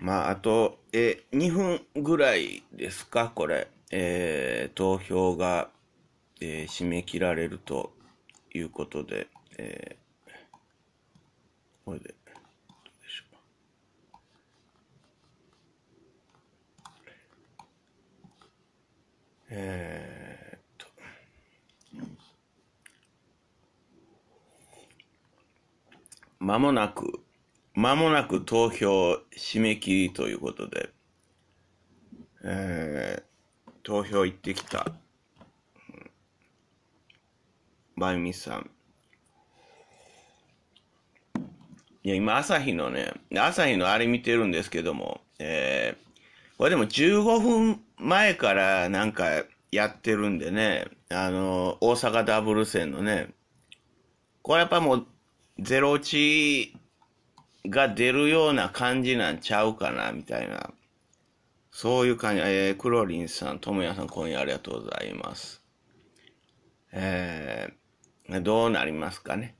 まあ、あと、え2分ぐらいですか、これ。えー、投票が、えー、締め切られるということで、えー、これで、えー、っと、まもなく、間もなく投票締め切りということで、えー、投票行ってきた、ばゆみさん。いや、今、朝日のね、朝日のあれ見てるんですけども、えー、これでも15分前からなんかやってるんでね、あの、大阪ダブル戦のね、これやっぱもう、ゼロ落ちが出るような感じなんちゃうかな、みたいな。そういう感じ。えー、クロリンさん、ともやさん、今夜ありがとうございます。えー、どうなりますかね。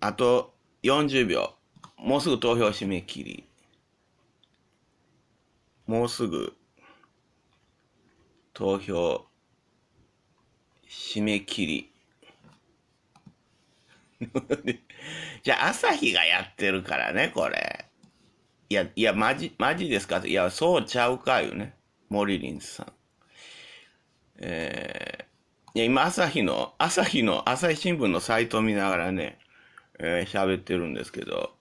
あと40秒。もうすぐ投票締め切り。もうすぐ投票締め切り。じゃあ、朝日がやってるからね、これ。いや、いや、マジ、マジですかいや、そうちゃうかよね。モリリンさん。えー、いや、今、朝日の、朝日の、朝日新聞のサイト見ながらね、えー、喋ってるんですけど、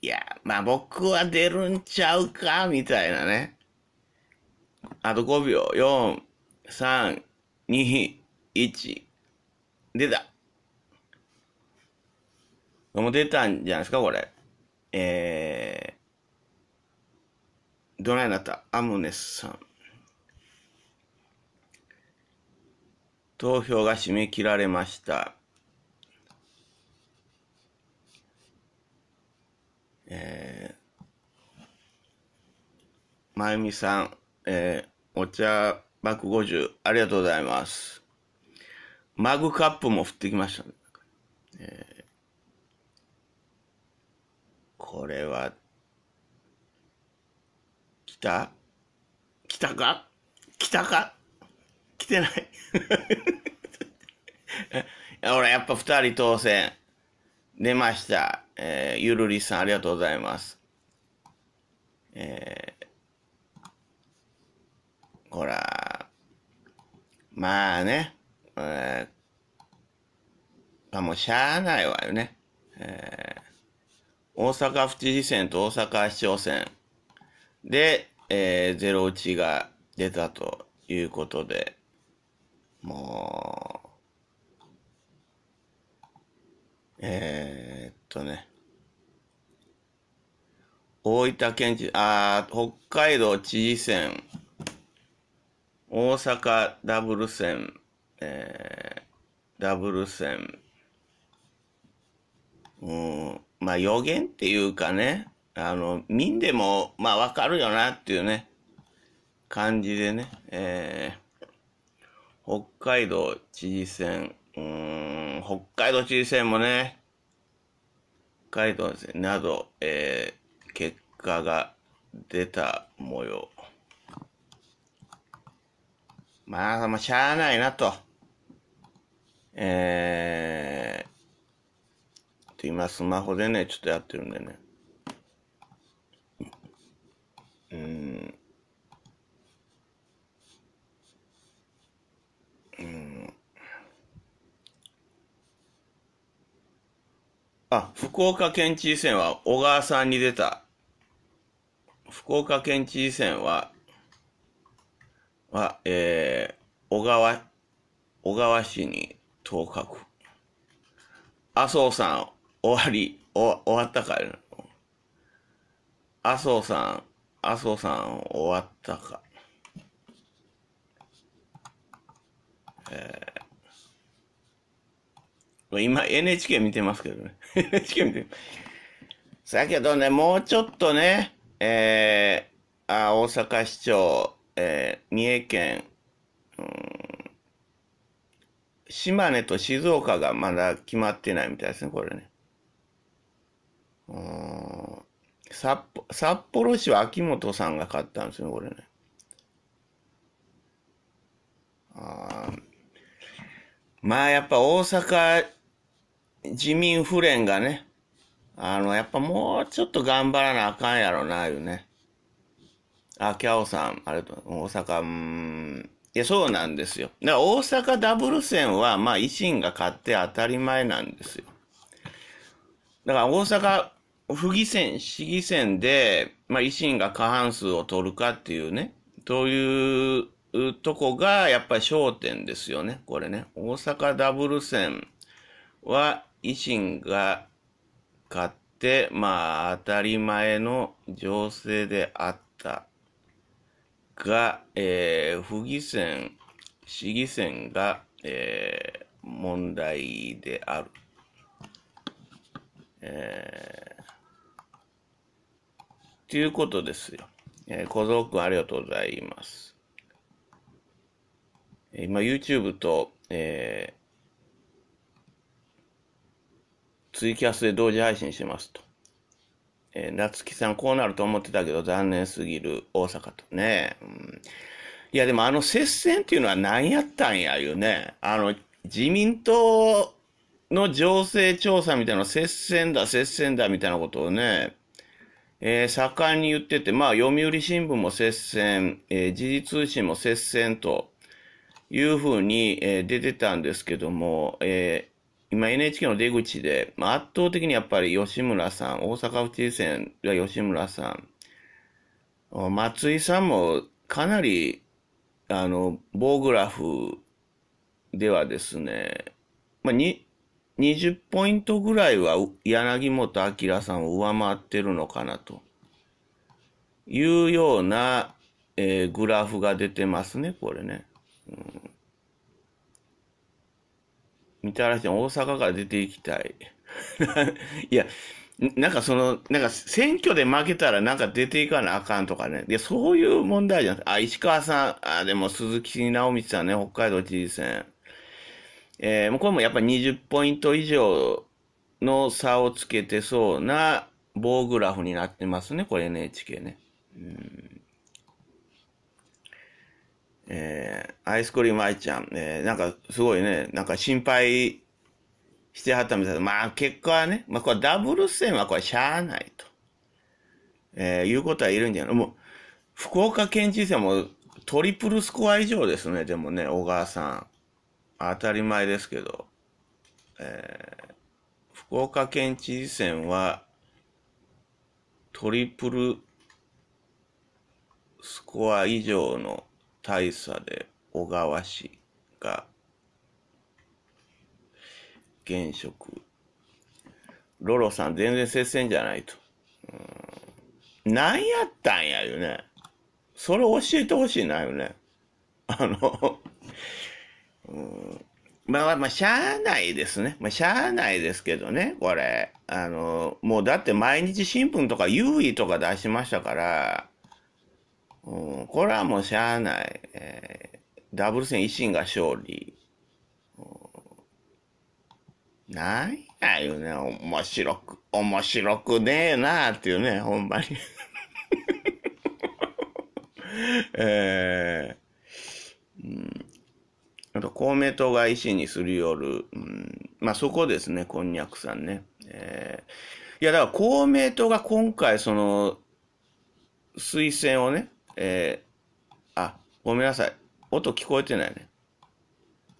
いや、まあ僕は出るんちゃうか、みたいなね。あと5秒、4、3、出た。もう出たんじゃないですか、これ。えー、どないなったアムネスさん。投票が締め切られました。えー、まゆみさん、えー、お茶バク50、ありがとうございます。マグカップも振ってきましたね。えー、これは、来た来たか来たか来てないほら、やっぱ二人当選。出ました。えー、ゆるりさん、ありがとうございます。えー、ほら、まあね、えー、もうしゃあないわよね。えー、大阪府知事選と大阪市長選で、えー、ゼロ打ちが出たということで、もう、えー、っとね、大分県知事、あ北海道知事選、大阪ダブル戦、えー、ダブル戦、うん、まあ予言っていうかね、あの、見んでも、まあわかるよなっていうね、感じでね、えー、北海道知事選、うん、北海道知事選もね、北海道選など、えー、結果が出た模様。まあ、しゃあないなと。えー、今スマホでね、ちょっとやってるんでね。うん。うん。あ、福岡県知事選は小川さんに出た。福岡県知事選はは、えー、小川、小川氏に当確。麻生さん、終わり、お終わったかい麻生さん、麻生さん、終わったか。えー、今 NHK 見てますけどね。NHK 見てだけどね、もうちょっとね、えー、あ大阪市長、えー、三重県、うん、島根と静岡がまだ決まってないみたいですね、これね。うん札札幌市は秋元さんが買ったんですよ、これね。あまあやっぱ大阪自民婦連がね、あの、やっぱもうちょっと頑張らなあかんやろな、いうね。あ、キャオさん、あれと、大阪、うん、いや、そうなんですよ。だから大阪ダブル戦は、まあ、維新が勝って当たり前なんですよ。だから大阪、府議選、市議選で、まあ、維新が過半数を取るかっていうね、というとこが、やっぱり焦点ですよね、これね。大阪ダブル戦は、維新が勝って、まあ、当たり前の情勢であった。が、えー、不義選、市議選が、えー、問題である。えー、ということですよ。えー、小僧君ありがとうございます。今、YouTube と、えー、ツイキャスで同時配信してますと。えー、夏木さんこうなると思ってたけど残念すぎる大阪とね、うん、いやでもあの接戦っていうのは何やったんやいうねあの自民党の情勢調査みたいな接戦だ接戦だみたいなことをねえー、盛んに言ってて、まあ、読売新聞も接戦、えー、時事通信も接戦というふうに、えー、出てたんですけども、え今 NHK の出口で、まあ、圧倒的にやっぱり吉村さん、大阪府知事選が吉村さん、松井さんもかなり、あの、棒グラフではですね、まあ、に、20ポイントぐらいは柳本明さんを上回ってるのかなというような、えー、グラフが出てますね、これね。うんみたらし大阪から出ていきたい。いや、なんかその、なんか選挙で負けたらなんか出ていかなあかんとかね。いや、そういう問題じゃん。あ、石川さん、あ、でも鈴木直道さんね、北海道知事選。えー、もうこれもやっぱ20ポイント以上の差をつけてそうな棒グラフになってますね、これ NHK ね。うんえー、アイスクリーム愛ちゃん、えー、なんかすごいね、なんか心配してはったみたいで、まあ結果はね、まあこれダブル戦はこれしゃあないと、えー、いうことはいるんじゃないもう、福岡県知事選もトリプルスコア以上ですね、でもね、小川さん。当たり前ですけど、えー、福岡県知事選はトリプルスコア以上の大差で小川氏が現職。ロロさん全然接戦じゃないと。何やったんやよね。それ教えてほしいなよね。あのうん、まあまあ、しゃあないですね。まあ、しゃあないですけどね、これ。あの、もうだって毎日新聞とか優位とか出しましたから、うん、これはもうしゃあない。えー、ダブル戦維新が勝利。うん、なんやうね、面白く、面白くねえなあっていうね、ほんまに。えー、うん、あと、公明党が維新にする夜、うん、まあそこですね、こんにゃくさんね。えー、いや、だから公明党が今回、その、推薦をね、えー、あ、ごめんなさい。音聞こえてないね。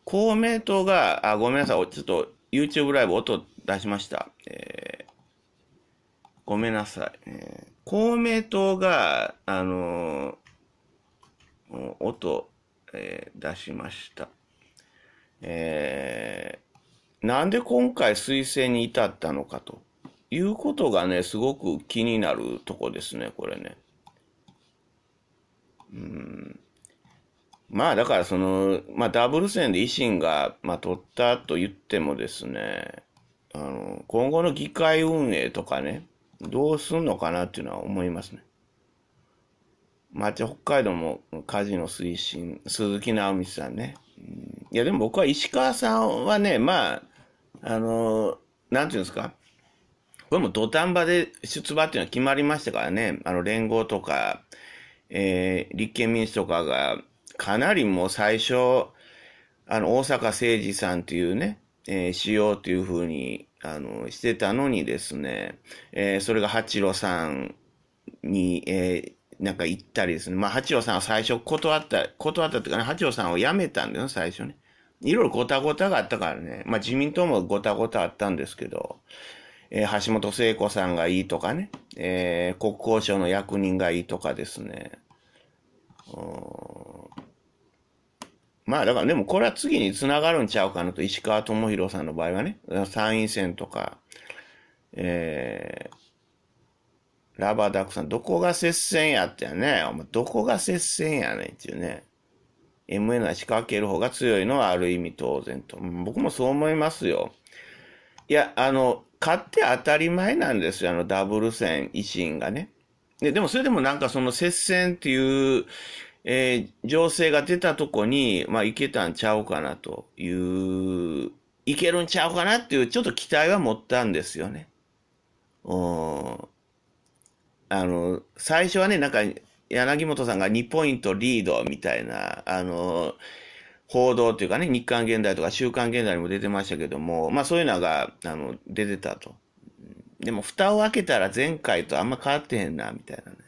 公明党が、あ、ごめんなさい。ちょっと YouTube ライブ音出しました。えー、ごめんなさい。えー、公明党が、あのー、音、えー、出しました。えー、なんで今回推薦に至ったのかということがね、すごく気になるとこですね、これね。うん。まあだからその、まあダブル戦で維新が、まあ、取ったと言ってもですね、あの、今後の議会運営とかね、どうすんのかなっていうのは思いますね。まあ、北海道もカジノ推進、鈴木直美さんね。いや、でも僕は石川さんはね、まあ、あの、なんていうんですか。これも土壇場で出馬っていうのは決まりましたからね。あの、連合とか、えー、立憲民主とかが、かなりもう最初、あの、大阪誠司さんというね、えー、しようというふうに、あの、してたのにですね、えー、それが八郎さんに、えー、なんか行ったりですね。まあ、八郎さんは最初断った、断ったっていうかね、八郎さんを辞めたんだよ、最初ね。いろいろごたごたがあったからね。まあ、自民党もごたごたあったんですけど、えー、橋本聖子さんがいいとかね、えー、国交省の役人がいいとかですね。まあだからでもこれは次につながるんちゃうかなと、石川智弘さんの場合はね、参院選とか、えー、ラバーダックさん、どこが接戦やってやね。お前どこが接戦やねんっていうね。MN は仕掛ける方が強いのはある意味当然と。僕もそう思いますよ。いや、あの、勝って当たり前なんですよ。あのダブル戦、維新がね。で、でもそれでもなんかその接戦っていう、えー、情勢が出たとこに、まあ、いけたんちゃうかなという、いけるんちゃうかなっていう、ちょっと期待は持ったんですよね。うん。あの、最初はね、なんか、柳本さんが2ポイントリードみたいな、あの、報道というかね、日刊現代とか週刊現代にも出てましたけども、まあそういうのが、あの、出てたと。でも蓋を開けたら前回とあんま変わってへんな、みたいなね。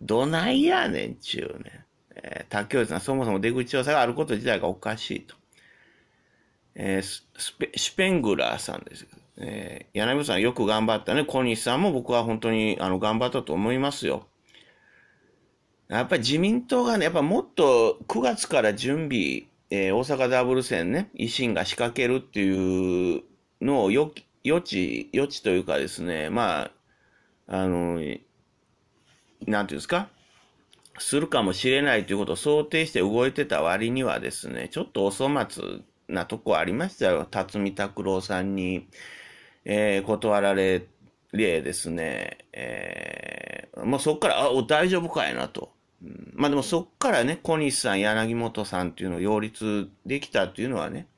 どないやねんちゅうね。えー、卓球室はそもそも出口調査があること自体がおかしいと。えー、スペシュペングラーさんです。えー、柳本さんよく頑張ったね。小西さんも僕は本当にあの頑張ったと思いますよ。やっぱり自民党がね、やっぱもっと9月から準備、えー、大阪ダブル戦ね、維新が仕掛けるっていうのをよ余地、余地というかですね、まあ、あの、なんていうんですか、するかもしれないということを想定して動いてた割にはですね、ちょっとお粗末なとこありましたよ。辰巳拓郎さんに、えー、断られ、例ですね、えー、もうそこから、あ、大丈夫かいなと。うん、まあでもそこからね、小西さん、柳本さんっていうのを擁立できたっていうのはね、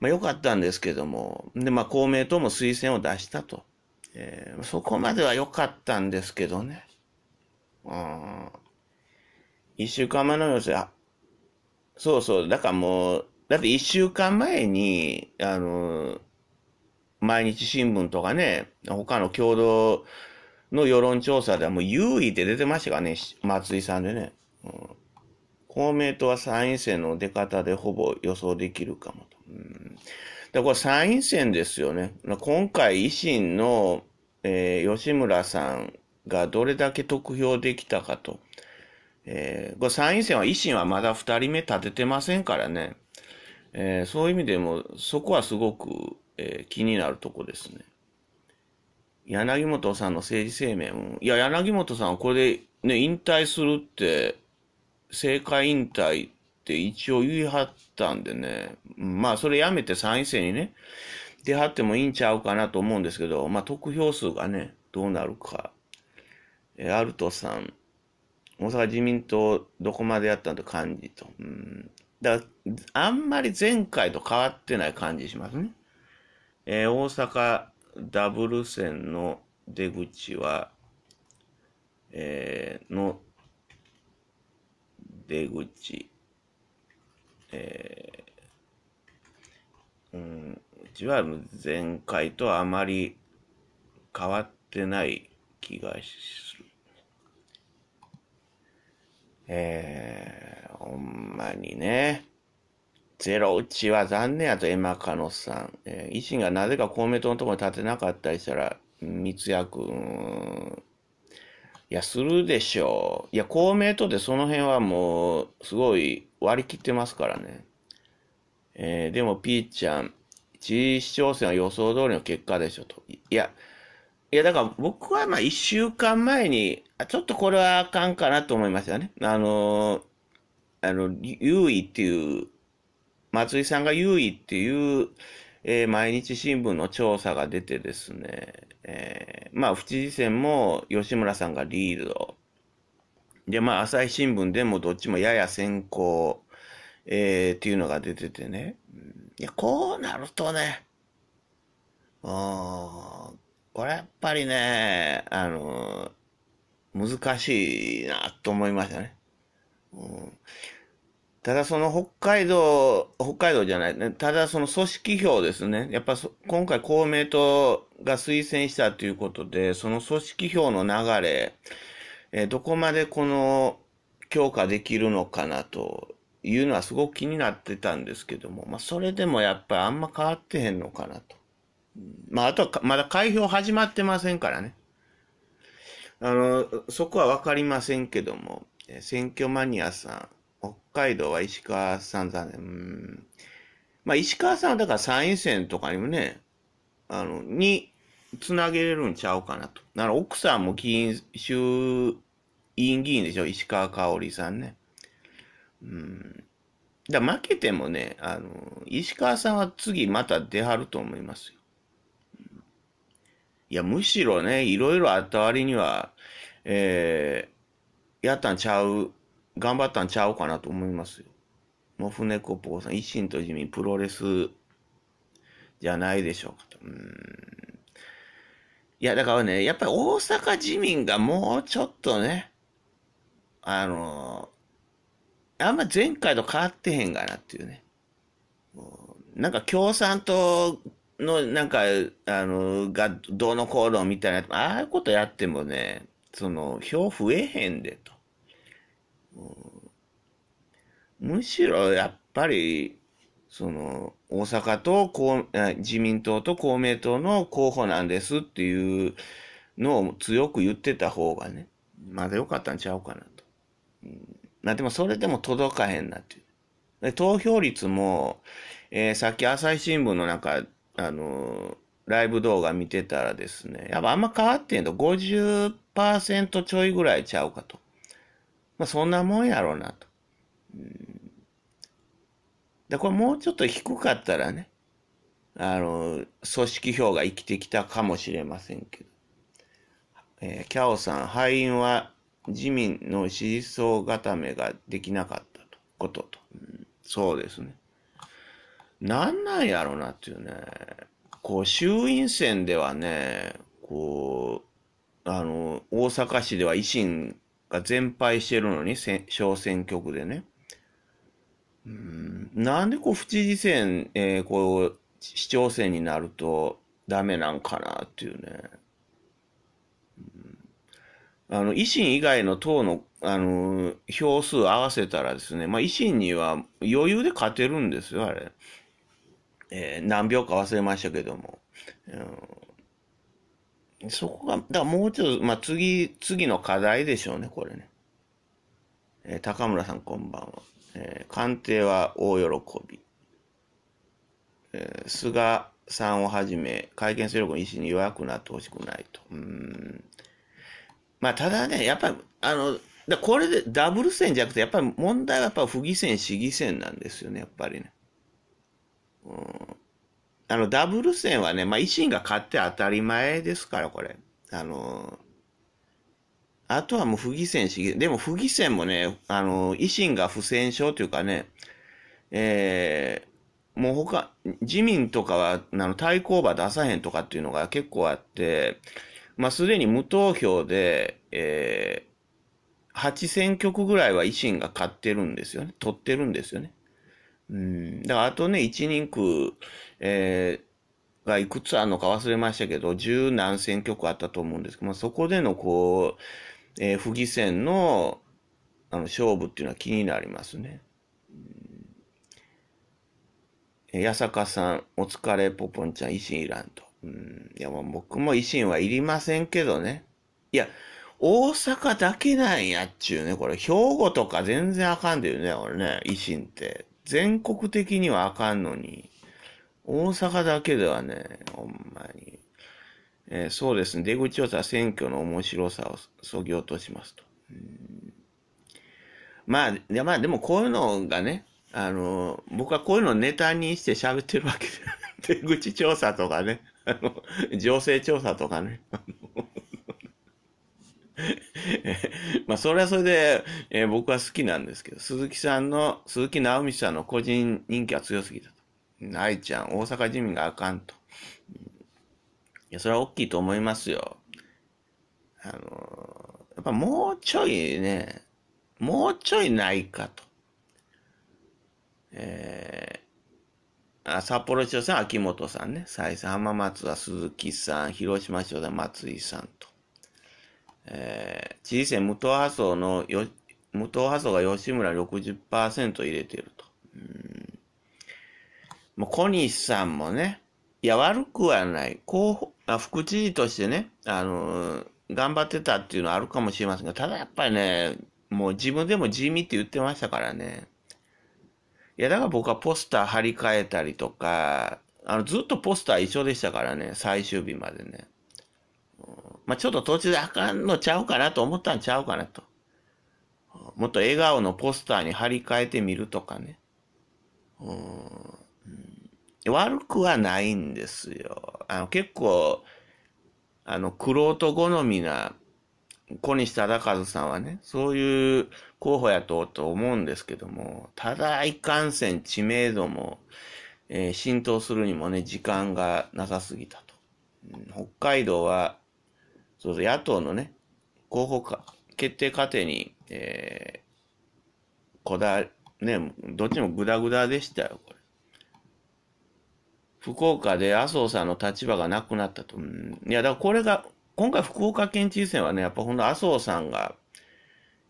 まあ、良かったんですけども、で、まあ、公明党も推薦を出したと。えー、そこまでは良かったんですけどね。うん。一週間前の様子、あ、そうそう、だからもう、だって一週間前に、あの、毎日新聞とかね、他の共同の世論調査ではもう優位って出てましたからね、松井さんでね。うん公明党は参院選の出方でほぼ予想できるかもうん、だこれ参院選ですよね。今回維新の、えー、吉村さんがどれだけ得票できたかと。えー、これ参院選は維新はまだ2人目立ててませんからね。えー、そういう意味でも、そこはすごく、えー、気になるとこですね。柳本さんの政治生命も、いや、柳本さんはこれでね、引退するって、政界引退って一応言い張ったんでね、まあそれやめて参院選にね、出張ってもいいんちゃうかなと思うんですけど、まあ得票数がね、どうなるか。えアルトさん、大阪自民党どこまでやったんと感じと。うん。だから、あんまり前回と変わってない感じしますね。えー、大阪ダブル戦の出口は、えー、の出口。えー、うん、うちは前回とあまり変わってない気がする。えー、ほんまにね。ゼロうちは残念やと、エマカノさん。えー、維新がなぜか公明党のところに立てなかったりしたら、三谷君いや、するでしょう。いや、公明党でその辺はもう、すごい割り切ってますからね。えー、でも、ピーちゃん、位市長選は予想通りの結果でしょと。いや、いや、だから僕はまあ一週間前に、ちょっとこれはあかんかなと思いましたね。あのー、あの、優位っていう、松井さんが優位っていう、えー、毎日新聞の調査が出てですね、えー、まあ、府知事選も吉村さんがリード。で、まあ、朝日新聞でもどっちもやや先行、えー、っていうのが出ててね。いや、こうなるとね、うん、これやっぱりね、あの、難しいなと思いましたね。うん、ただその北海道、北海道じゃない、ね、ただその組織票ですね。やっぱ今回公明党が推薦したということで、その組織票の流れ、えどこまでこの強化できるのかなというのはすごく気になってたんですけども、まあそれでもやっぱりあんま変わってへんのかなと。まああとはまだ開票始まってませんからね。あの、そこはわかりませんけども、選挙マニアさん、北海道は石川さん残念。うん。まあ、石川さんはだから参院選とかにもね、あの、に、つなげれるんちゃうかなと。だから奥さんも議員、衆院議員でしょ、石川香織さんね。うん。だ負けてもね、あの、石川さんは次また出はると思いますよ。いや、むしろね、いろいろあった割には、えー、やったんちゃう頑張ったんちゃうかなと思いますよ。もう船子ぽさん、維新と自民、プロレスじゃないでしょうかと。うんいや、だからね、やっぱり大阪自民がもうちょっとね、あのー、あんま前回と変わってへんかなっていうね。なんか共産党の、なんか、あのー、がどうのこうのみたいな、ああいうことやってもね、その、票増えへんでと。むしろやっぱり、その、大阪と公自民党と公明党の候補なんですっていうのを強く言ってた方がね、まだ良かったんちゃうかなと。まあでもそれでも届かへんなっていう。で投票率も、えー、さっき朝日新聞の中、あのー、ライブ動画見てたらですね、やっぱあんま変わってんの、50%ちょいぐらいちゃうかと。まあそんなもんやろうなと。うん、で、これもうちょっと低かったらね、あの、組織票が生きてきたかもしれませんけど。えー、キャオさん、敗因は自民の支持層固めができなかったとことと、うん。そうですね。なんなんやろうなっていうね。こう、衆院選ではね、こう、あの、大阪市では維新が全敗してるのに、小選挙区でね。うん、なんでこう、府知事選、えー、こう、市長選になるとダメなんかなっていうね。あの、維新以外の党の、あの、票数合わせたらですね、まあ、維新には余裕で勝てるんですよ、あれ。えー、何秒か忘れましたけども。うんそこが、だからもうちょっと、まあ、次、次の課題でしょうね、これね。えー、高村さんこんばんは。えー、官邸は大喜び。えー、菅さんをはじめ、会見勢力の意思に弱くなってほしくないと。うん。まあ、ただね、やっぱり、あの、だこれでダブル戦じゃなくて、やっぱり問題はやっぱ不義戦、市議戦なんですよね、やっぱりね。うん。あの、ダブル戦はね、まあ、維新が勝って当たり前ですから、これ。あの、あとはもう不義戦し、でも不義戦もね、あの、維新が不戦勝というかね、えー、もう他、自民とかは、あの、対抗馬出さへんとかっていうのが結構あって、まあ、すでに無投票で、えー、8選挙区ぐらいは維新が勝ってるんですよね。取ってるんですよね。うん。だからあとね、1人区、えー、がいくつあるのか忘れましたけど、十何千区あったと思うんですけど、まあ、そこでのこう、えー、不議選のあの勝負っていうのは気になりますね。八、坂、さん、お疲れ、ポポンちゃん、維新いらんと。うん、いや、もう僕も維新はいりませんけどね。いや、大阪だけなんやっちゅうね。これ、兵庫とか全然あかんでるね、俺ね、維新って。全国的にはあかんのに。大阪だけではね、ほんまに。えー、そうですね、出口調査選挙の面白さをそぎ落としますと。まあ、いやまあでもこういうのがね、あの、僕はこういうのをネタにして喋ってるわけで、出口調査とかね、あの、情勢調査とかね。まあ、それはそれで、えー、僕は好きなんですけど、鈴木さんの、鈴木直美さんの個人人気は強すぎた。いちゃん、大阪市民があかんと。いや、それは大きいと思いますよ。あの、やっぱもうちょいね、もうちょいないかと。えー、あ札幌市長さん、秋元さんね、再三浜松は鈴木さん、広島市長さん、松井さんと。えー、知事選無党派層のよ、無党派層が吉村60%入れてると。うんまあ、小西さんもね、いや、悪くはない。候補、あ副知事としてね、あの頑張ってたっていうのはあるかもしれませんが、ただやっぱりね、もう自分でも地味って言ってましたからね。いや、だから僕はポスター貼り替えたりとか、あの、ずっとポスター一緒でしたからね、最終日までね。まあ、ちょっと途中であかんのちゃうかなと思ったんちゃうかなと。もっと笑顔のポスターに貼り替えてみるとかね。うん悪くはないんですよ。あの、結構、あの、くろ好みな小西忠和さんはね、そういう候補やとと思うんですけども、ただいかんせん知名度も、えー、浸透するにもね、時間が長すぎたと。北海道は、そうそう、野党のね、候補か、決定過程に、えー、こだね、どっちもグダグダでしたよ、これ。福岡で麻生さんの立場がなくなったと。うん、いや、だからこれが、今回福岡県知事選はね、やっぱほんと麻生さんが、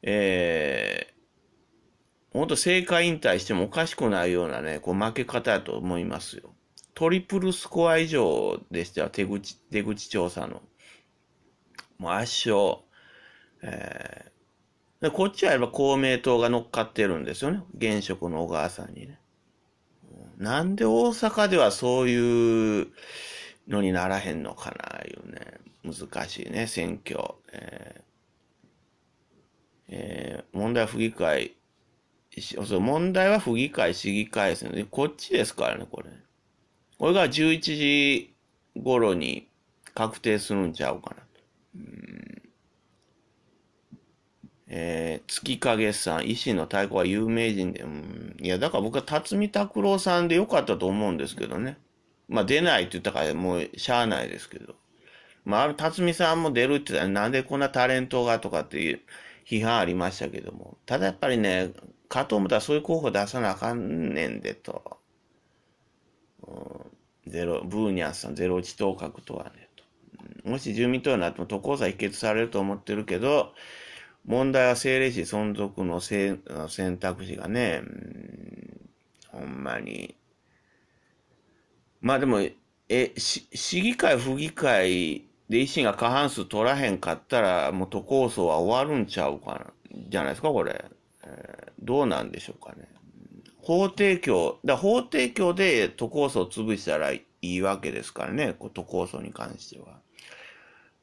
えー、ほんと政界引退してもおかしくないようなね、こう負け方やと思いますよ。トリプルスコア以上でしたよ、手口、出口調査の。もう圧勝。えー、でこっちはやっぱ公明党が乗っかってるんですよね。現職の小川さんにね。なんで大阪ではそういうのにならへんのかな、いうね。難しいね、選挙。えーえー、問題は府議会、そう、問題は府議会、市議会ですね。こっちですからね、これ。これが11時頃に確定するんちゃうかな。うんえー、月影さん、維新の太鼓は有名人で、うん、いや、だから僕は辰巳拓郎さんでよかったと思うんですけどね。まあ、出ないって言ったからもうしゃあないですけど。まあ、辰巳さんも出るって言ったら、なんでこんなタレントがとかっていう批判ありましたけども。ただやっぱりね、かと思ったらそういう候補出さなあかんねんでと。うん、ゼロ、ブーニャンさん、ゼロ一等格とはねと、うん。もし住民投票になっても都構裁否決されると思ってるけど、問題は政令市存続の選択肢がね、ほんまに。まあでも、え、市議会、府議会で維新が過半数取らへんかったら、もう都構想は終わるんちゃうかな、じゃないですか、これ。えー、どうなんでしょうかね。法提供、だ法提供で都構想を潰したらいいわけですからね、都構想に関しては。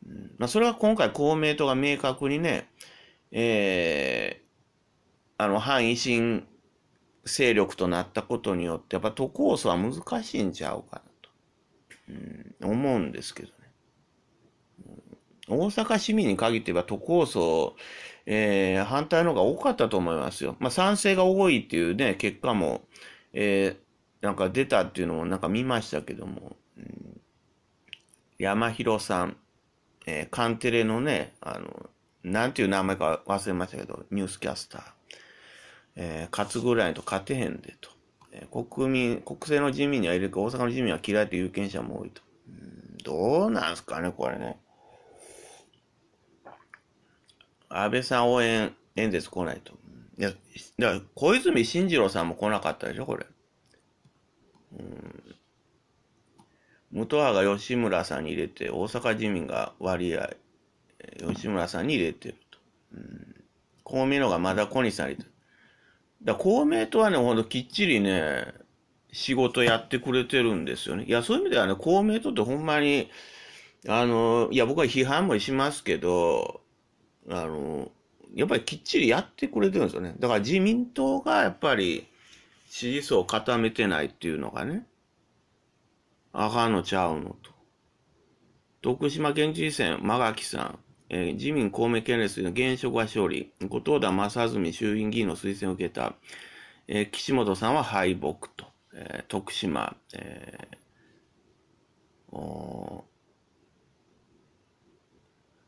うん、まあ、それは今回公明党が明確にね、えー、あの、反維新勢力となったことによって、やっぱ都構想は難しいんちゃうかなと、うん、思うんですけどね。うん、大阪市民に限って言えば都構想、えー、反対の方が多かったと思いますよ。まあ、賛成が多いっていうね、結果も、えー、なんか出たっていうのもなんか見ましたけども、うん、山広さん、えー、カンテレのね、あの、なんていう名前か忘れましたけど、ニュースキャスター。えー、勝つぐらいと勝てへんでと。えー、国民、国政の自民にはいるか、大阪の自民は嫌いという有権者も多いと。うんどうなんすかね、これね。安倍さん応援演説来ないと。いや、だから小泉進次郎さんも来なかったでしょ、これ。うん。元派が吉村さんに入れて、大阪自民が割合、吉村さんに入れてると。うん、公明のがまだ小西さんに入だ公明党はね、ほんときっちりね、仕事やってくれてるんですよね。いや、そういう意味ではね、公明党ってほんまに、あの、いや、僕は批判もしますけど、あの、やっぱりきっちりやってくれてるんですよね。だから自民党がやっぱり支持層を固めてないっていうのがね、あかんのちゃうのと。徳島県知事選、間垣さん。えー、自民公明系列の現職は勝利、後藤田正純衆院議員の推薦を受けた、えー、岸本さんは敗北と、えー、徳島、えー、お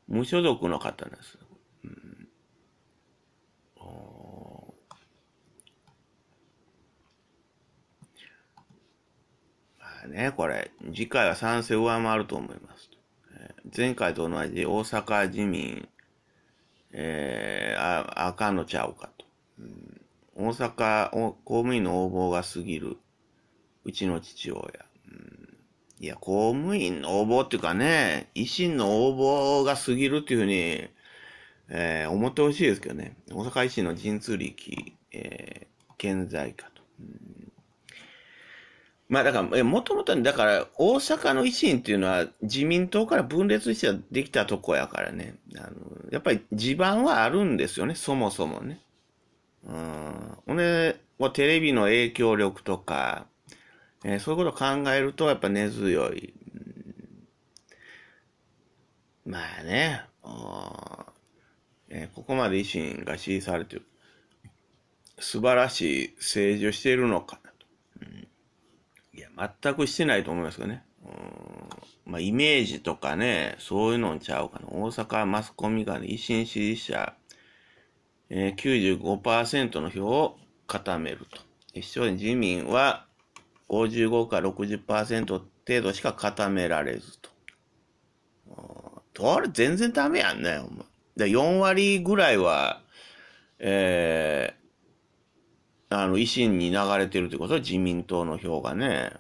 無所属の方です。ね、これ、次回は賛成上回ると思います。前回と同じ大阪自民、えー、あ、あかんのちゃうかと。うん、大阪公務員の横暴が過ぎる、うちの父親。うん、いや、公務員の横暴っていうかね、維新の横暴が過ぎるっていうふうに、えー、思ってほしいですけどね。大阪維新の神通力、えー、健在かと。うんまあだから、もともと、だから大阪の維新っていうのは自民党から分裂してできたとこやからね。あの、やっぱり地盤はあるんですよね、そもそもね。うん。ほんで、テレビの影響力とか、えー、そういうことを考えるとやっぱ根強い。まあね、えー、ここまで維新が支持されてる。素晴らしい政治をしているのか。いや、全くしてないと思いますけどね。うん。まあ、イメージとかね、そういうのんちゃうかな。大阪マスコミが、ね、維新支持者、えー、95%の票を固めると。一緒に自民は55から60%程度しか固められずと。とあれ全然ダメやんね、お前。4割ぐらいは、えあの、維新に流れてるってことは自民党の票がね、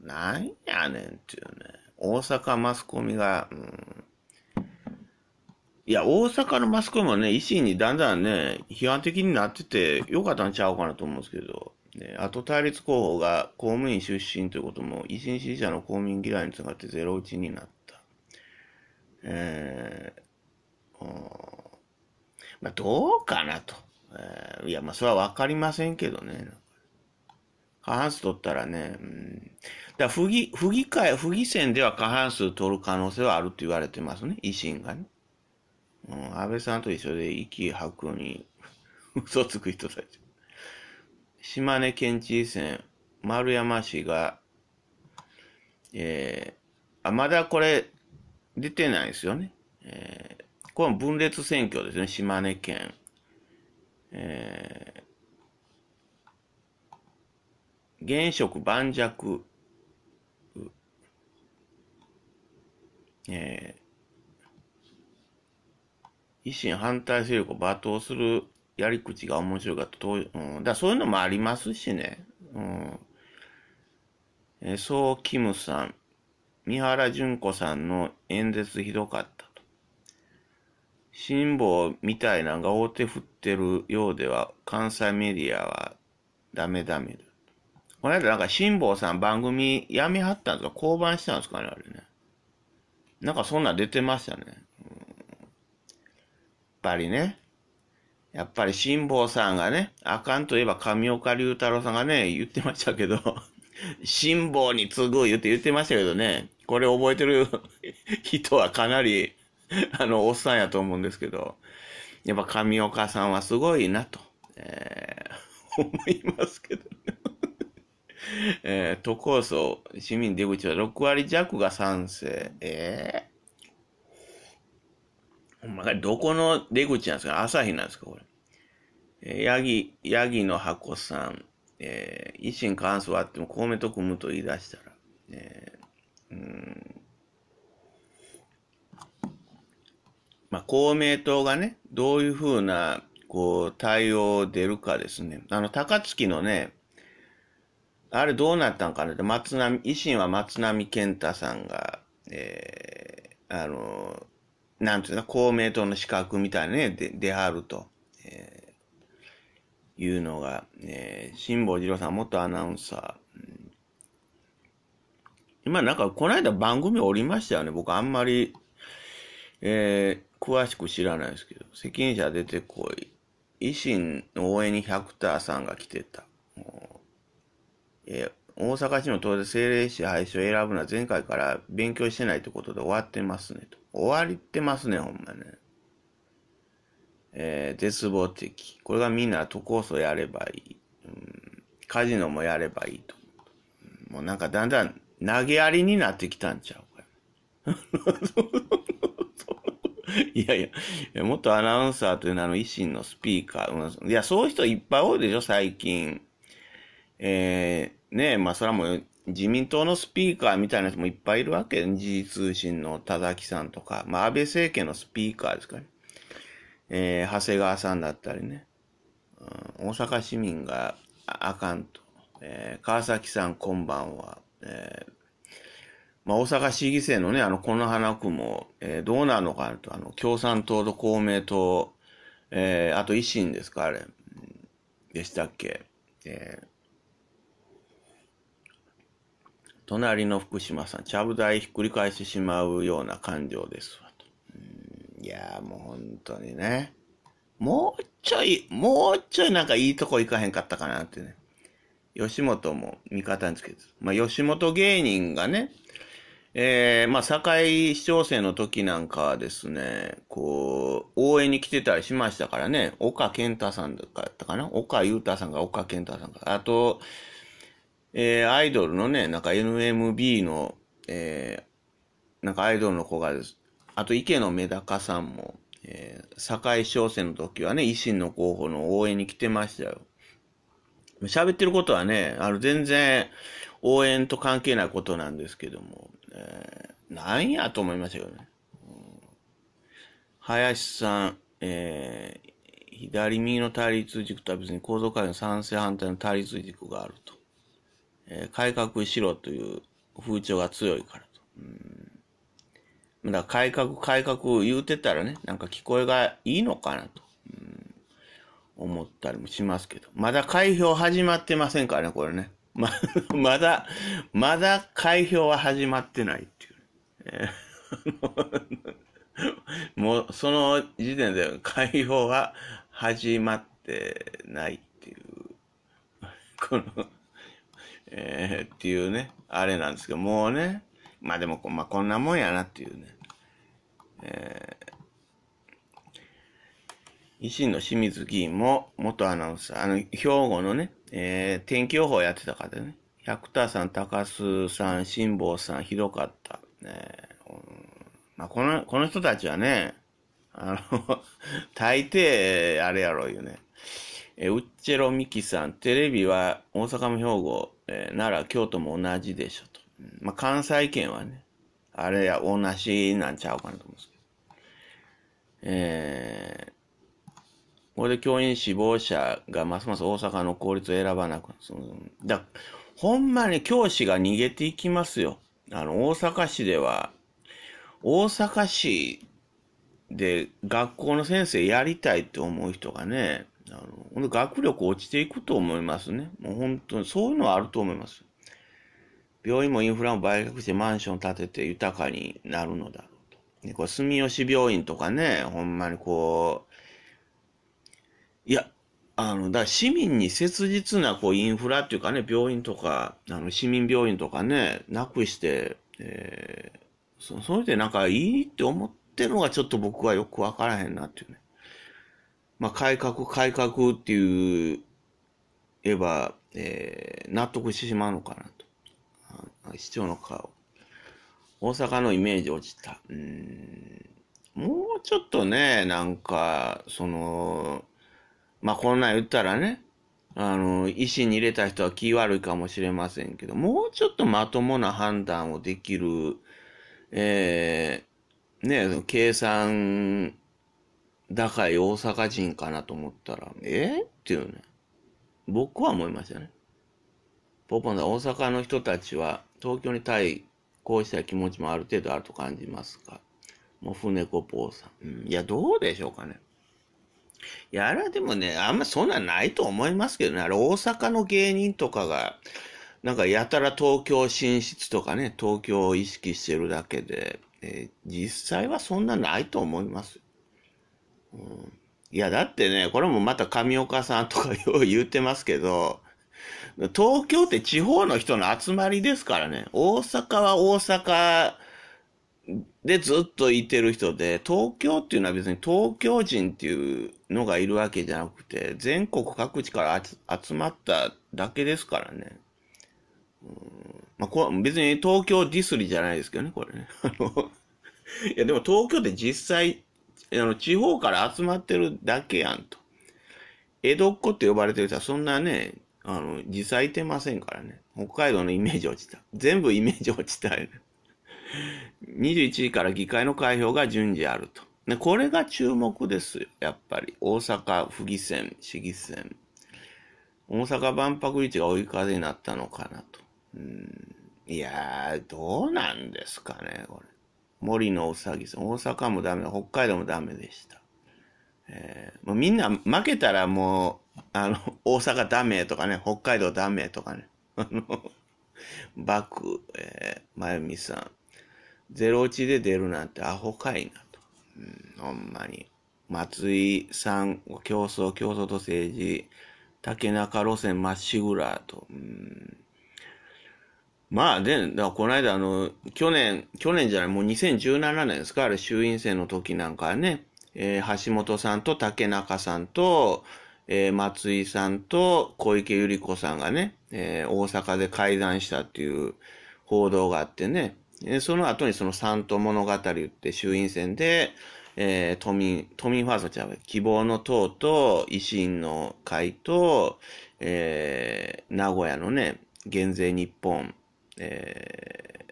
なんやねんっていうね。大阪マスコミが、うん。いや、大阪のマスコミもね、維新にだんだんね、批判的になってて、よかったんちゃうかなと思うんですけど、ね、あと対立候補が公務員出身ということも、維新支持者の公務員嫌いにつながってゼロ打ちになった。えー、うん。まあ、どうかなと。えー、いや、まあ、それはわかりませんけどね。過半数取ったらね、うん。だ不義、不義会、不義選では過半数取る可能性はあると言われてますね、維新がね。うん、安倍さんと一緒で息吐くに 嘘つく人たち。島根県知事選、丸山氏が、えー、あ、まだこれ、出てないですよね。えー、これも分裂選挙ですね、島根県。えー、現職盤石、えー、維新反対勢力を罵倒するやり口が面白かった。うん、だそういうのもありますしね。うん。えー、そう、キムさん、三原淳子さんの演説ひどかった。辛抱みたいなが大手振ってるようでは、関西メディアはダメダメだ。この間なんか辛抱さん番組やめはったんですか降板したんですかねあれね。なんかそんなん出てましたね。うん、やっぱりね。やっぱり辛抱さんがね、あかんといえば上岡龍太郎さんがね、言ってましたけど、辛抱に次ぐ言って言ってましたけどね、これ覚えてる人はかなり あの、おっさんやと思うんですけど、やっぱ上岡さんはすごいなと、えー、思いますけどね。えー、都構想、市民出口は6割弱が賛成。えー、お前、どこの出口なんですか朝日なんですかこれ。えー、ヤギ、ヤギの箱さん、えー、維新過半数あっても公明と組むと言い出したら、えー、うんまあ、公明党がね、どういうふうな、こう、対応を出るかですね。あの、高槻のね、あれどうなったんかなって、松並、維新は松並健太さんが、えー、あの、なんていうの、公明党の資格みたいなね、で出はると、えー、いうのが、えー、辛坊二郎さん、元アナウンサー。今なんか、この間番組おりましたよね。僕あんまり、え詳しく知らないですけど、責任者出てこい。維新の応援に百田さんが来てた。えー、大阪市の当然政令市廃止を選ぶのは前回から勉強してないってことで終わってますねと。終わりってますね、ほんまね。えー、絶望的。これがみんな都構想やればいい。うん、カジノもやればいいと。もうなんかだんだん投げやりになってきたんちゃうか。いやいや、元アナウンサーという名の維新のスピーカー。いや、そういう人いっぱい多いでしょ、最近。えー、ねえ、まあ、それはもう、自民党のスピーカーみたいな人もいっぱいいるわけ。時事通信の田崎さんとか、まあ、安倍政権のスピーカーですかね。えー、長谷川さんだったりね。うん、大阪市民があかんと。えー、川崎さんこんばんは。えー、まあ、大阪市議選のね、あの、この花区も、えー、どうなるのかと、あの、共産党と公明党、えー、あと維新ですか、あれ、でしたっけ。えー、隣の福島さん、ちゃぶ台ひっくり返してしまうような感情ですわと。いやーもう本当にね。もうちょい、もうちょいなんかいいとこ行かへんかったかなってね。吉本も味方につけて。まあ、吉本芸人がね、えー、まあ、堺市長選の時なんかはですね、こう、応援に来てたりしましたからね、岡健太さんだったかな岡裕太さんが岡健太さんか。あと、えー、アイドルのね、なんか NMB の、えー、なんかアイドルの子がです。あと、池野メダカさんも、えー、堺市長選の時はね、維新の候補の応援に来てましたよ。喋ってることはね、あの、全然、応援と関係ないことなんですけども、えー、なんやと思いましたけどね。林さん、えー、左右の対立軸とは別に構造界の賛成反対の対立軸があると。えー、改革しろという風潮が強いからと。うん、だから改革、改革言うてたらね、なんか聞こえがいいのかなと。うん思ったりもしますけど。まだ開票始まってませんからね、これね。ま、まだ、まだ開票は始まってないっていう。えー、もう、その時点で開票は始まってないっていう、この、えー、っていうね、あれなんですけど、もうね、まあでも、まあこんなもんやなっていうね。えー維新の清水議員も元アナウンサー、あの、兵庫のね、えー、天気予報やってた方ね。百田さん、高須さん、辛坊さん、ひどかった。えうん、まあ、この、この人たちはね、あの 大抵、あれやろうよね。えー、うっチェロミキさん、テレビは大阪も兵庫、えー、奈良、京都も同じでしょと。まあ、関西圏はね、あれや、同じなんちゃうかなと思うんですけど。えこれで教員志望者がますます大阪の公立を選ばなくだほんまに教師が逃げていきますよ。あの、大阪市では、大阪市で学校の先生やりたいって思う人がね、あの学力落ちていくと思いますね。もう本当に、そういうのはあると思います。病院もインフラも売却してマンション建てて豊かになるのだろうと。これ住吉病院とかね、ほんまにこう、いや、あの、だ市民に切実なこうインフラっていうかね、病院とか、あの市民病院とかね、なくして、えー、そそれでなんかいいって思ってるのがちょっと僕はよくわからへんなっていうね。まあ、改革、改革っていう、言えば、えー、納得してしまうのかなと。市長の顔。大阪のイメージ落ちた。うん。もうちょっとね、なんか、その、まあ、こんなん言ったらね、あの、医師に入れた人は気悪いかもしれませんけど、もうちょっとまともな判断をできる、えー、ね、計算高い大阪人かなと思ったら、えっていうね、僕は思いましたね。ポポンさん、大阪の人たちは東京に対抗した気持ちもある程度あると感じますかもう、船子ポーさん。うん、いや、どうでしょうかね。いや、あれはでもね、あんまそんなんないと思いますけどね、あれ大阪の芸人とかが、なんかやたら東京進出とかね、東京を意識してるだけで、えー、実際はそんなないと思います。うん、いや、だってね、これもまた上岡さんとかよう言ってますけど、東京って地方の人の集まりですからね、大阪は大阪でずっといてる人で、東京っていうのは別に東京人っていうのがいるわけじゃなくて、全国各地から集まっただけですからね。うんまあ、こ別に東京ディスリじゃないですけどね、これね。あの、いやでも東京って実際、あの地方から集まってるだけやんと。江戸っ子って呼ばれてる人はそんなね、あの、実際いてませんからね。北海道のイメージ落ちた。全部イメージ落ちた。21時から議会の開票が順次あると。ね、これが注目ですよ、やっぱり。大阪府議選、市議選。大阪万博市が追い風になったのかなと。うん、いやー、どうなんですかね、これ。森のうさぎさん。大阪もダメだ。北海道もダメでした。えー、もうみんな負けたらもう、あの、大阪ダメとかね、北海道ダメとかね。あの、バク、えー、まゆみさん。ゼロ一で出るなんてアホかいなと。うん、ほんまに。松井さん、競争、競争と政治、竹中路線まっしぐらと。うんまあ、で、だこの間、あの、去年、去年じゃない、もう2017年ですか、あれ、衆院選の時なんかね、えー、橋本さんと竹中さんと、えー、松井さんと小池百合子さんがね、えー、大阪で会談したっていう報道があってね、その後にその三都物語って衆院選で、えー、都民、都民ファーストちゃう、希望の党と維新の会と、えー、名古屋のね、減税日本、え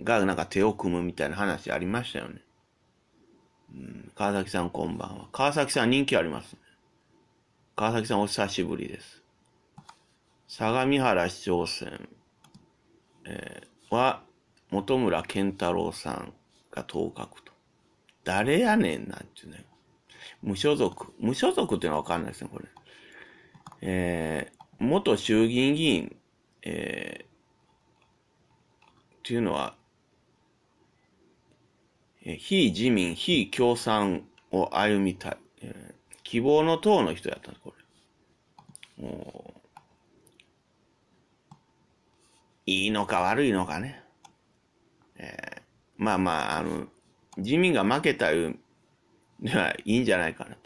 ー、がなんか手を組むみたいな話ありましたよね。うん、川崎さんこんばんは。川崎さん人気あります、川崎さんお久しぶりです。相模原市長選、えー、は、本村健太郎さんが当確と。誰やねんなんてね。無所属。無所属っていうのはわかんないですね、これ。えー、元衆議院議員、えー、っていうのは、えー、非自民、非共産を歩みたい。えー、希望の党の人やったんです、これ。いいのか悪いのかね。えー、まあまあ、あの、自民が負けたいうではいいんじゃないかなと。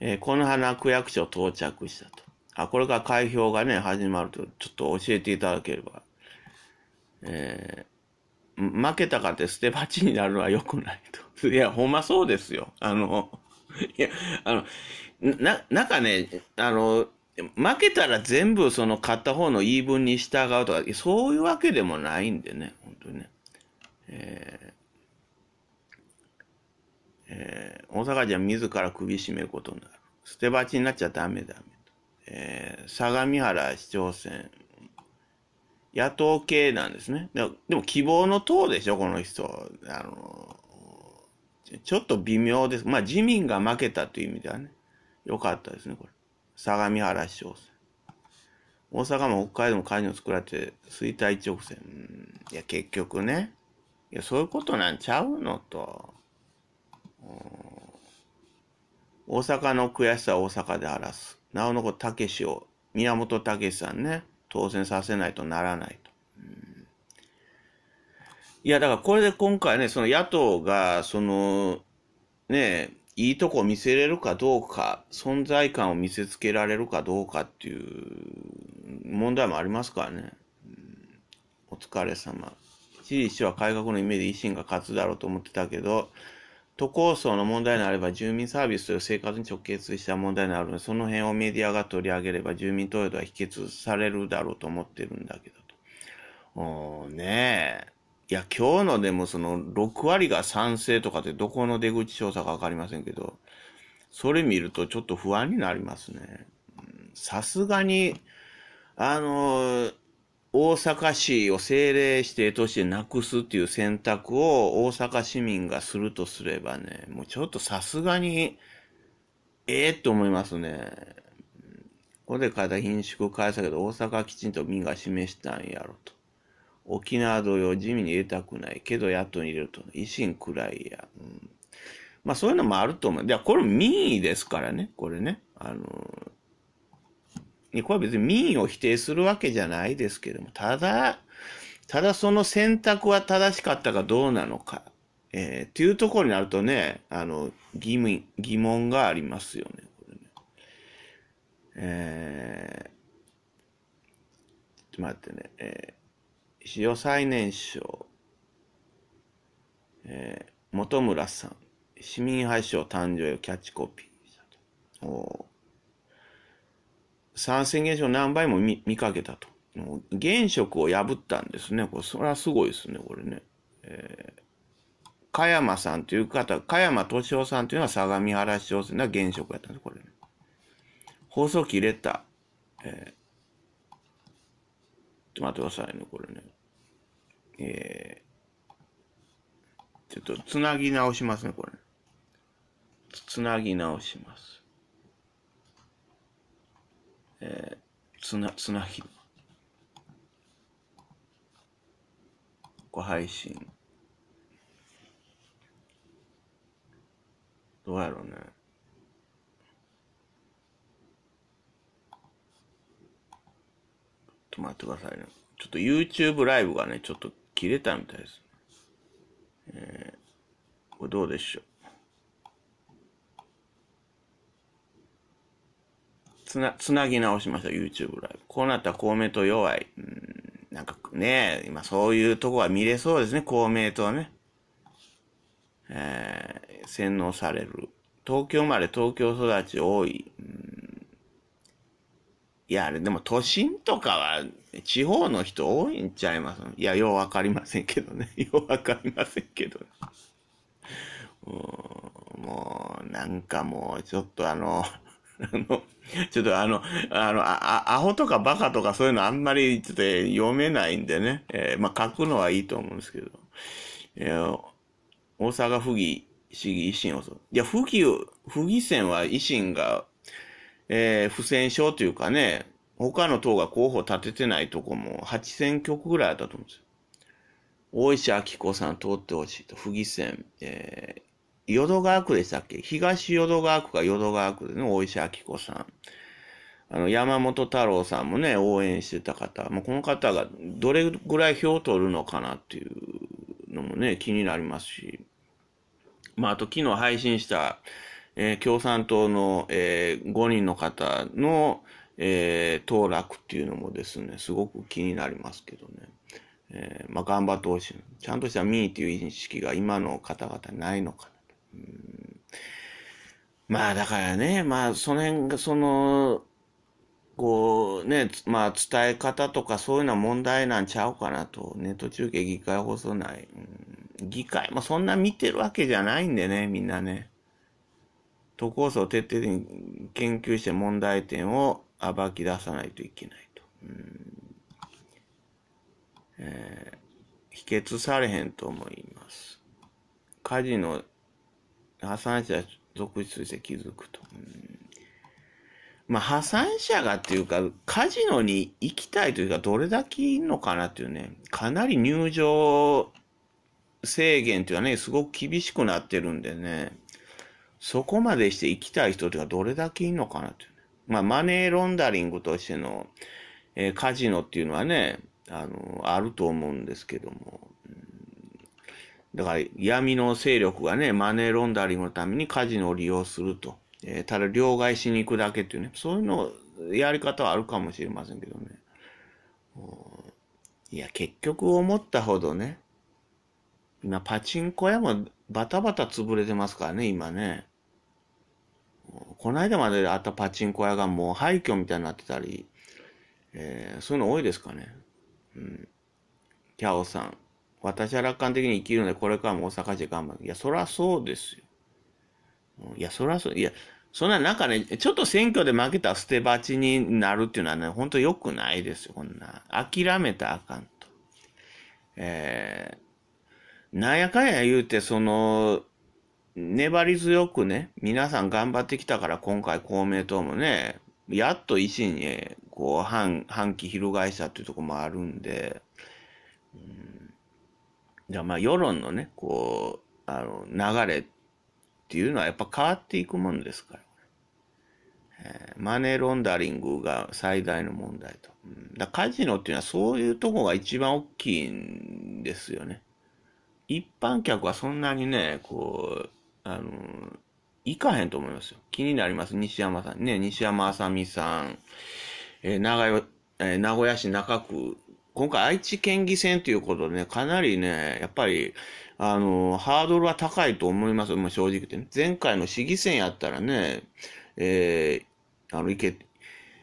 えー、この花区役所到着したと。あ、これから開票がね、始まると、ちょっと教えていただければ。えー、負けたかって捨て鉢になるのは良くないと。いや、ほんまそうですよ。あの、いや、あの、な、なんかね、あの、負けたら全部その勝った方の言い分に従うとか、そういうわけでもないんでね、本当にね。えーえー、大阪人は自ら首絞めることになる。捨て鉢になっちゃダメだ。えー、相模原市長選。野党系なんですね。でも希望の党でしょ、この人。あの、ちょっと微妙です。まあ自民が負けたという意味ではね、良かったですね、これ。相模原市長選。大阪も北海道も会議を作られて衰退一億いや、結局ね。いや、そういうことなんちゃうのと。大阪の悔しさは大阪で荒らす。なおのこたけしを、宮本武さんね、当選させないとならないと。いや、だからこれで今回ね、その野党が、その、ね、いいとこ見せれるかどうか、存在感を見せつけられるかどうかっていう問題もありますからね。お疲れ様。知事市は改革の夢で維新が勝つだろうと思ってたけど、都構想の問題になれば住民サービスという生活に直結した問題になるので、その辺をメディアが取り上げれば住民投与では否決されるだろうと思ってるんだけどと。おーねえ。いや、今日のでもその6割が賛成とかってどこの出口調査かわかりませんけど、それ見るとちょっと不安になりますね。さすがに、あの、大阪市を政令指定としてなくすっていう選択を大阪市民がするとすればね、もうちょっとさすがに、ええー、と思いますね。ここで買えた品縮返したけど、大阪はきちんと民が示したんやろと。沖縄同様地味に入れたくないけど野党に入れると維新くらいや、うん、まあそういうのもあると思う。では、これ民意ですからね、これね。あのー、これは別に民意を否定するわけじゃないですけども、ただ、ただその選択は正しかったかどうなのか、えー、っていうところになるとね、あの、疑問、疑問がありますよね、これね。えー、ちょっと待ってね、えー史上最年少、えー、本村さん、市民派賞誕生をキャッチコピーしたと。お参戦現象何倍も見見かけたと。現職を破ったんですね。これ、それはすごいですね、これね。えー、加山さんという方、加山敏夫さんというのは相模原市長選では現職やったんです、これ、ね。放送機入れた。えー、ちょっと待ってくださいね、これね。えー、ちょっとつなぎ直しますね、これ。つなぎ直します。えー、つな、つなぎ。ご配信。どうやろうね。ちょっと待ってくださいね。ちょっと YouTube ライブがね、ちょっと切れたみたいです。えー、これどうでしょう。つな、つなぎ直しました、YouTube ライブ。こうなったら公明党弱い。うん、なんかね、今そういうとこは見れそうですね、公明党ね。えー、洗脳される。東京生まれ、東京育ち多い。うん、いや、あれでも都心とかは、地方の人多いんちゃいますいや、ようわかりませんけどね。ようわかりませんけど、ねもう、なんかもう、ちょっとあの、あの、ちょっとあの、あの、あアホとかバカとかそういうのあんまりちょっと読めないんでね。えー、まあ、書くのはいいと思うんですけど。えー、大阪府議、市議、維新をそう。いや、府議、府議選は維新が、えー、不戦勝というかね、他の党が候補立ててないとこも8000局ぐらいあったと思うんですよ。大石明子さん通ってほしいと、府議選、えー、淀川区でしたっけ東淀川区か淀川区でね、大石明子さん。あの、山本太郎さんもね、応援してた方。まあ、この方がどれぐらい票を取るのかなっていうのもね、気になりますし。まあ、あと昨日配信した、えー、共産党の、えー、5人の方の、えー、当落っていうのもですね、すごく気になりますけどね。えー、まあ、頑張ってほしい。ちゃんとした民意という意識が今の方々ないのかなと。まあだからね、まあその辺がその、こうね、まあ伝え方とかそういうのは問題なんちゃうかなと。ネット中継議会放送内。議会もそんな見てるわけじゃないんでね、みんなね。都構想を徹底的に研究して問題点を暴き出さないといけないと。うんえー、否決されへんと思います。カジノ、破産者続出して気づくと。うんまあ、破産者がっていうか、カジノに行きたいというか、どれだけいんのかなっていうね、かなり入場制限っていうかね、すごく厳しくなってるんでね、そこまでして行きたい人っていうか、どれだけいんのかなっていう。まあ、マネーロンダリングとしての、えー、カジノっていうのはね、あの、あると思うんですけども。だから闇の勢力がね、マネーロンダリングのためにカジノを利用すると。えー、ただ両替しに行くだけっていうね、そういうの、やり方はあるかもしれませんけどね。いや、結局思ったほどね、今パチンコ屋もバタバタ潰れてますからね、今ね。この間まであったパチンコ屋がもう廃墟みたいになってたり、えー、そういうの多いですかね。うん。キャオさん。私は楽観的に生きるので、これからも大阪市で頑張る。いや、そらそうですよ。いや、そらそう。いや、そんな、なんかね、ちょっと選挙で負けたら捨て鉢になるっていうのはね、ほんと良くないですよ、こんな。諦めたらあかんと。えー、なんやかんや言うて、その、粘り強くね、皆さん頑張ってきたから今回公明党もね、やっと維新に、こう、反、反旗翻したっていうとこもあるんで、うん、じゃあまあ世論のね、こう、あの、流れっていうのはやっぱ変わっていくもんですから。えー、マネーロンダリングが最大の問題と。うん、だカジノっていうのはそういうとこが一番大きいんですよね。一般客はそんなにね、こう、あの、行かへんと思いますよ。気になります。西山さんね。西山あさみさん。えー、長い、えー、名古屋市中区。今回愛知県議選ということでね、かなりね、やっぱり、あの、ハードルは高いと思います。もう正直言って、ね、前回の市議選やったらね、えー、あの、いけ、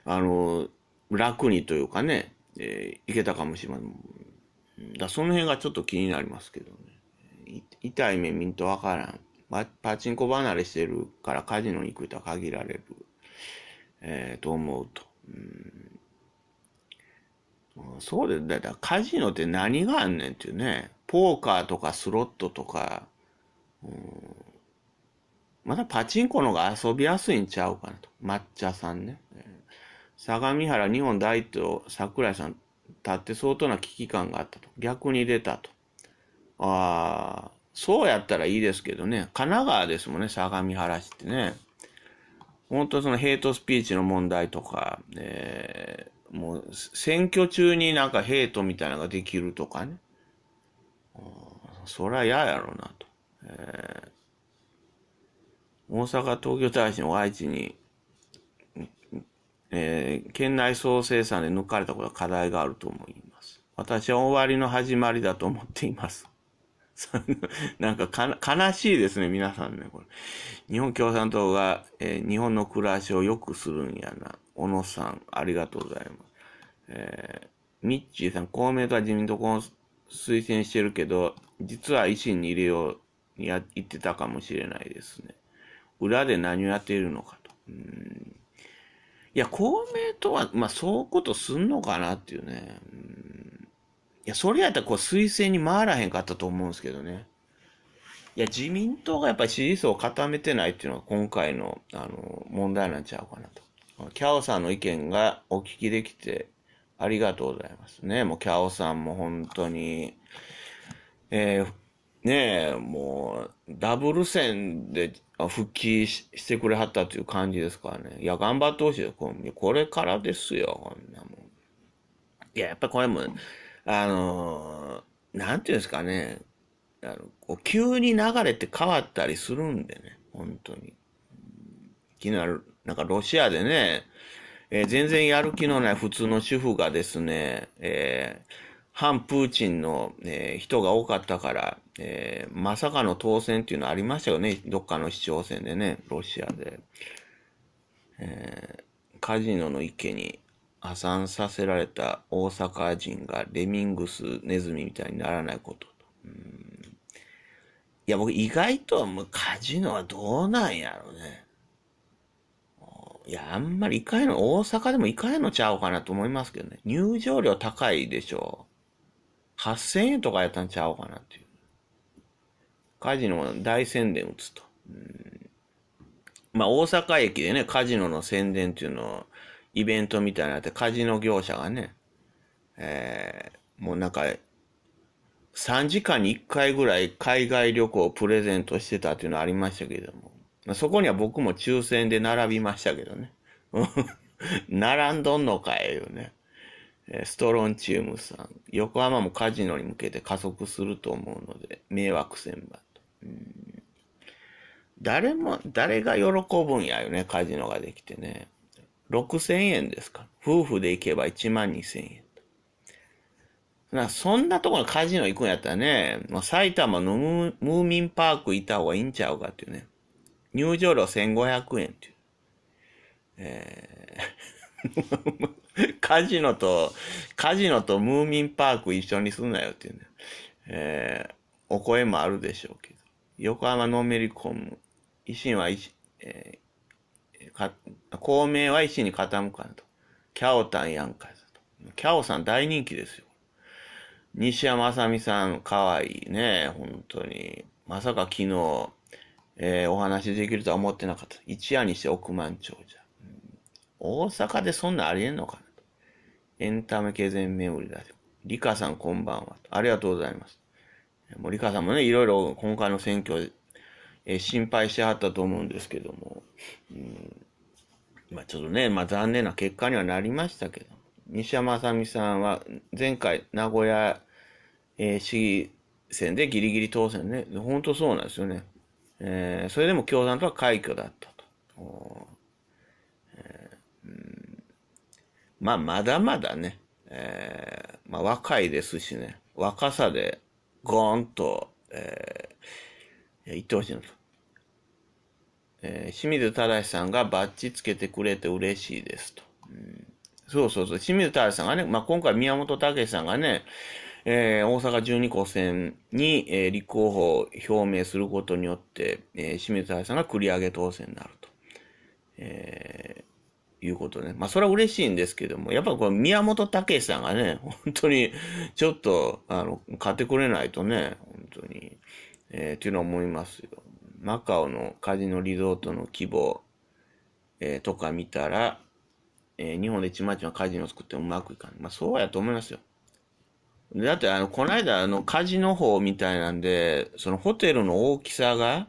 あの、楽にというかね、えー、いけたかもしれません。だその辺がちょっと気になりますけどね。痛い目見んとわからん。パパチンコ離れしてるからカジノに行くとは限られる、えー、と思うと。うんそうで、だからカジノって何があんねんっていうね。ポーカーとかスロットとか、うん、またパチンコのが遊びやすいんちゃうかなと。抹茶さんね。相模原日本一と桜井さん立って相当な危機感があったと。逆に出たと。ああ、そうやったらいいですけどね、神奈川ですもんね、相模原市ってね。本当そのヘイトスピーチの問題とか、えー、もう選挙中になんかヘイトみたいなのができるとかね。そりゃ嫌やろうなと。えー、大阪東京大使の愛知に、えー、県内総生産で抜かれたことは課題があると思います。私は終わりの始まりだと思っています。なんか悲しいですね、皆さんね、これ。日本共産党が、えー、日本の暮らしを良くするんやな。小野さん、ありがとうございます。えー、ミッチーさん、公明党は自民党を推薦してるけど、実は維新に入れようにやってたかもしれないですね。裏で何をやっているのかと。うんいや、公明党は、まあ、そういうことすんのかなっていうね。うんいや、それやったらこう推薦に回らへんかったと思うんですけどね。いや、自民党がやっぱり支持層を固めてないっていうのが今回の、あの、問題なんちゃうかなと。キャオさんの意見がお聞きできてありがとうございますね。もうキャオさんも本当に、えー、ねえ、もう、ダブル戦で復帰してくれはったという感じですからね。いや、頑張ってほしいよ。これからですよ、こんなもん。いや、やっぱこれも、あのなんていうんですかね、あのこう急に流れって変わったりするんでね、本当に。気になる、なんかロシアでね、えー、全然やる気のない普通の主婦がですね、えー、反プーチンの、えー、人が多かったから、えー、まさかの当選っていうのありましたよね、どっかの市長選でね、ロシアで。えー、カジノの池に破産させられた大阪人がレミングスネズミみたいにならないことうんいや、僕意外ともうカジノはどうなんやろうね。いや、あんまり行かへんの、大阪でも行かへんのちゃうかなと思いますけどね。入場料高いでしょ。8000円とかやったんちゃうかなっていう。カジノ大宣伝打つと。うんまあ、大阪駅でね、カジノの宣伝っていうのは、イベントみたいなって、カジノ業者がね、えー、もうなんか、3時間に1回ぐらい海外旅行をプレゼントしてたっていうのありましたけども。そこには僕も抽選で並びましたけどね。並んどんのかえよね。ストロンチウムさん。横浜もカジノに向けて加速すると思うので、迷惑せんばと。誰も、誰が喜ぶんやよね、カジノができてね。6000円ですか。夫婦で行けば1万2000円。なそんなところカジノ行くんやったらね、もう埼玉のムーミンパーク行った方がいいんちゃうかっていうね。入場料1500円っていう。えー、カジノと、カジノとムーミンパーク一緒にすんなよっていうね。えー、お声もあるでしょうけど。横浜のめり込む。維新は、えー、公明は維新に傾くかなと。キャオタンやんかいと。キャオさん大人気ですよ。西山あさみさん、かわいいね、本当に。まさか昨日、えー、お話できるとは思ってなかった。一夜にして億万長者。うん、大阪でそんなありえんのかなと。エンタメ系全面売りだと。リカさんこんばんはありがとうございます。もうリカさんもね、いろいろ今回の選挙えー、心配しはったと思うんですけども、うん、まあちょっとね、まあ残念な結果にはなりましたけど、西山あさみさんは前回名古屋、えー、市議選でギリギリ当選ね、本当そうなんですよね。えー、それでも共産党は快挙だったと。えうん、まあまだまだね、えー、まあ若いですしね、若さでゴーンと、えー、言ってほしいのと。えー、清水忠さんがバッチつけてくれて嬉しいですと。うん、そうそうそう。清水忠さんがね、まあ、今回宮本武さんがね、えー、大阪12個選に、えー、立候補表明することによって、えー、清水忠さんが繰り上げ当選になると。えいうことね。まあ、それは嬉しいんですけども、やっぱこれ宮本武さんがね、本当に、ちょっと、あの、買ってくれないとね、本当に。えー、っていうのは思いますよ。マカオのカジノリゾートの規模、えー、とか見たら、えー、日本でちまちまカジノを作ってうまくいかない。まあそうやと思いますよ。だって、あの、この間、あの、カジノ法みたいなんで、そのホテルの大きさが、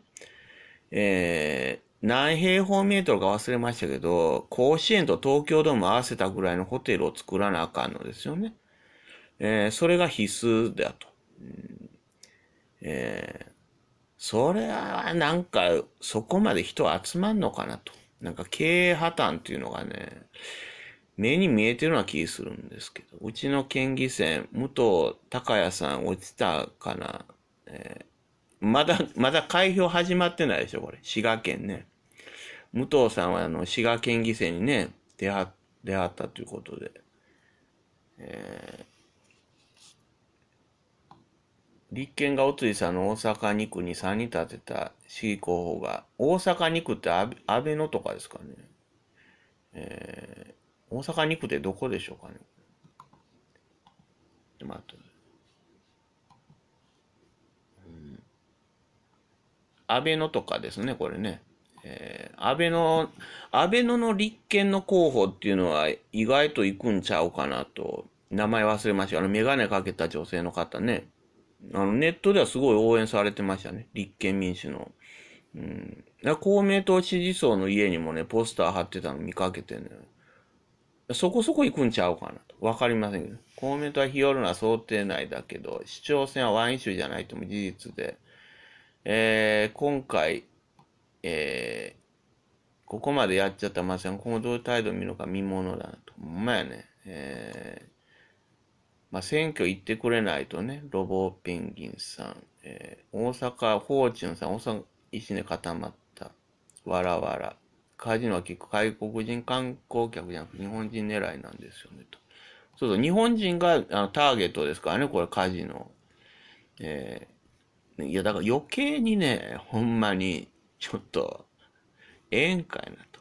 えー、何平方メートルか忘れましたけど、甲子園と東京ドーム合わせたぐらいのホテルを作らなあかんのですよね。えー、それが必須だと。うん、えーそれはなんかそこまで人集まんのかなと。なんか経営破綻っていうのがね、目に見えてるような気するんですけど、うちの県議選、武藤隆也さん落ちたかな、えー、まだ、まだ開票始まってないでしょ、これ。滋賀県ね。武藤さんはあの、滋賀県議選にね、出会、出会ったということで。えー立憲がおついさんの大阪2区に3に立てた市議候補が、大阪2区って安倍のとかですかね。えー、大阪2区ってどこでしょうかね。まあ、うん。安倍のとかですね、これね。えー、安倍の、安倍のの立憲の候補っていうのは意外と行くんちゃうかなと。名前忘れました。あの、メガネかけた女性の方ね。あの、ネットではすごい応援されてましたね。立憲民主の。うん。公明党支持層の家にもね、ポスター貼ってたの見かけてね。そこそこ行くんちゃうかなと。わかりませんけど。公明党は日和な想定内だけど、市長選はワンイシューじゃないとも事実で、えー、今回、えー、ここまでやっちゃったまさにいう態度見るの見ものだなと。ほんまやね。えーまあ、選挙行ってくれないとね、ロボペンギンさん、えー、大阪、フォーチュンさん、大阪、石根固まった、わらわら、カジノは結構外国人観光客じゃなくて日本人狙いなんですよね、と。そうそう、日本人があのターゲットですからね、これカジノ。えー、いや、だから余計にね、ほんまに、ちょっと、宴会なと。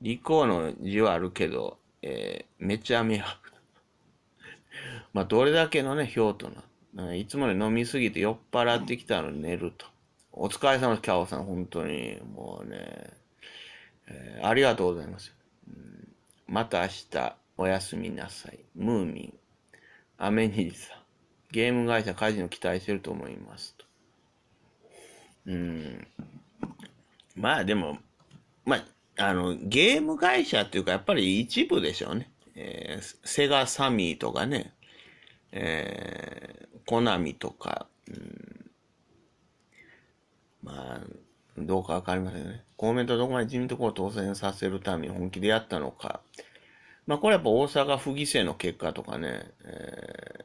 利口の字はあるけど、えー、めちゃめちゃ、まあ、どれだけのね、ひょうとな。いつもね、飲みすぎて酔っ払ってきたのに寝ると。お疲れ様です、キャオさん。本当に。もうね、えー、ありがとうございます、うん。また明日、おやすみなさい。ムーミン。アメニジさん。ゲーム会社カジノ期待してると思いますと。うん。まあでも、まあ、あの、ゲーム会社っていうか、やっぱり一部でしょうね。えー、セガサミーとかね。えー、コナミとか、うん、まあ、どうかわかりませんね。公明党どこまで自民党を当選させるために本気でやったのか。まあ、これやっぱ大阪府議選の結果とかね、えー、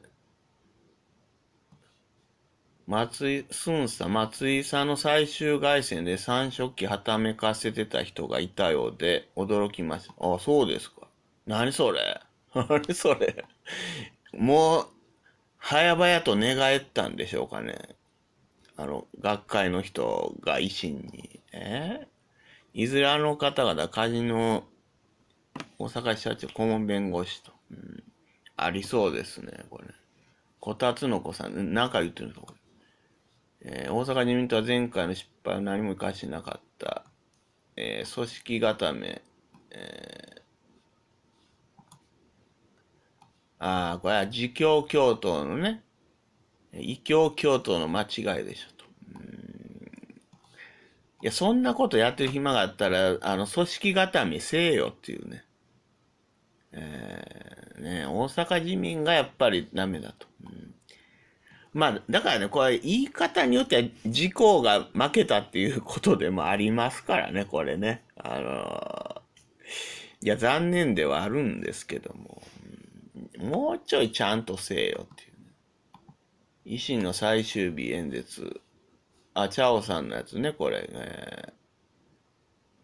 松井、すんさ、松井さんの最終外戦で三色旗はためかせてた人がいたようで、驚きました。あ、そうですか。何それ 何それもう、早々と寝返ったんでしょうかね。あの、学会の人が維新に。えー、いずれあの方々、カジノ、大阪市社長、顧問弁護士と。うん。ありそうですね、これ。こたつの子さん、なんか言ってるのこえー、大阪自民党は前回の失敗を何も生かしてなかった。えー、組織固め、えああ、これは自教教闘のね、異教教闘の間違いでしょと。いや、そんなことやってる暇があったら、あの、組織固めせえよっていうね。えー、ね、大阪自民がやっぱりダメだと。うん、まあ、だからね、これ言い方によっては自公が負けたっていうことでもありますからね、これね。あのー、いや、残念ではあるんですけども。もうちょいちゃんとせえよっていう、ね、維新の最終日演説。あ、チャオさんのやつね、これ、ね。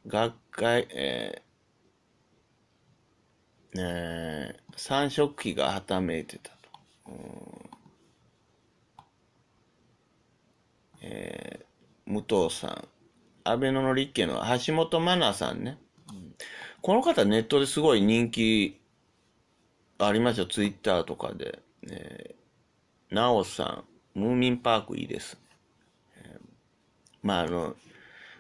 学会、えー、ねえ、三色旗がはためいてたと。うんえー、武藤さん。安倍野の立憲の橋本真奈さんね。この方ネットですごい人気ありました、ツイッターとかで。えー、なおさん、ムーミンパークいいです。えー、まあ、あの、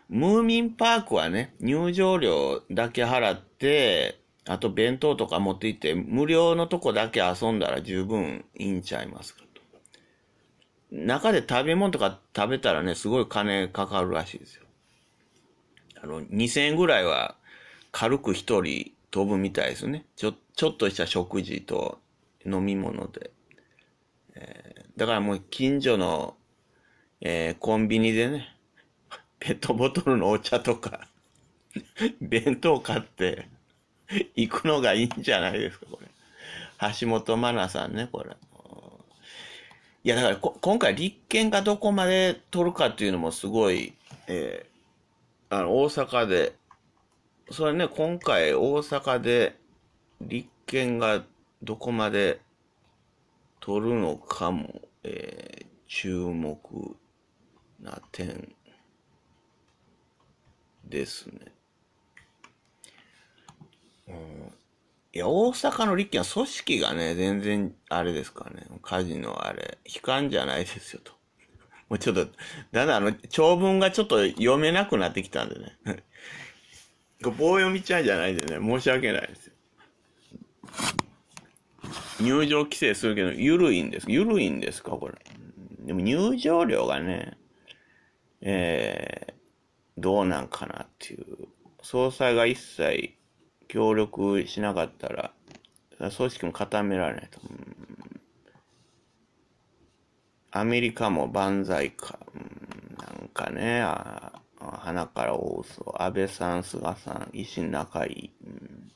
ムーミンパークはね、入場料だけ払って、あと弁当とか持って行って、無料のとこだけ遊んだら十分いいんちゃいますかと。中で食べ物とか食べたらね、すごい金かかるらしいですよ。あの、2000円ぐらいは軽く一人飛ぶみたいですね。ちょ、ちょっとした食事と飲み物で。えー、だからもう近所の、えー、コンビニでね、ペットボトルのお茶とか 弁当買って行くのがいいんじゃないですか、これ。橋本真奈さんね、これ。いや、だから今回立憲がどこまで取るかっていうのもすごい、えー、あの、大阪でそれね、今回大阪で立憲がどこまで取るのかも、えー、注目な点ですね。うん、いや、大阪の立憲は組織がね、全然、あれですかね、カジノあれ、悲観じゃないですよと。もうちょっと、だんだんあの、長文がちょっと読めなくなってきたんでね。ご棒読みちゃんじゃないでね、申し訳ないですよ。入場規制するけど、緩いんです。緩いんですか、これ。でも入場料がね、えー、どうなんかなっていう。総裁が一切協力しなかったら、組織も固められないと。アメリカも万歳か。なんかね、あ花から大須安倍さん、菅さん、維新、中井、うん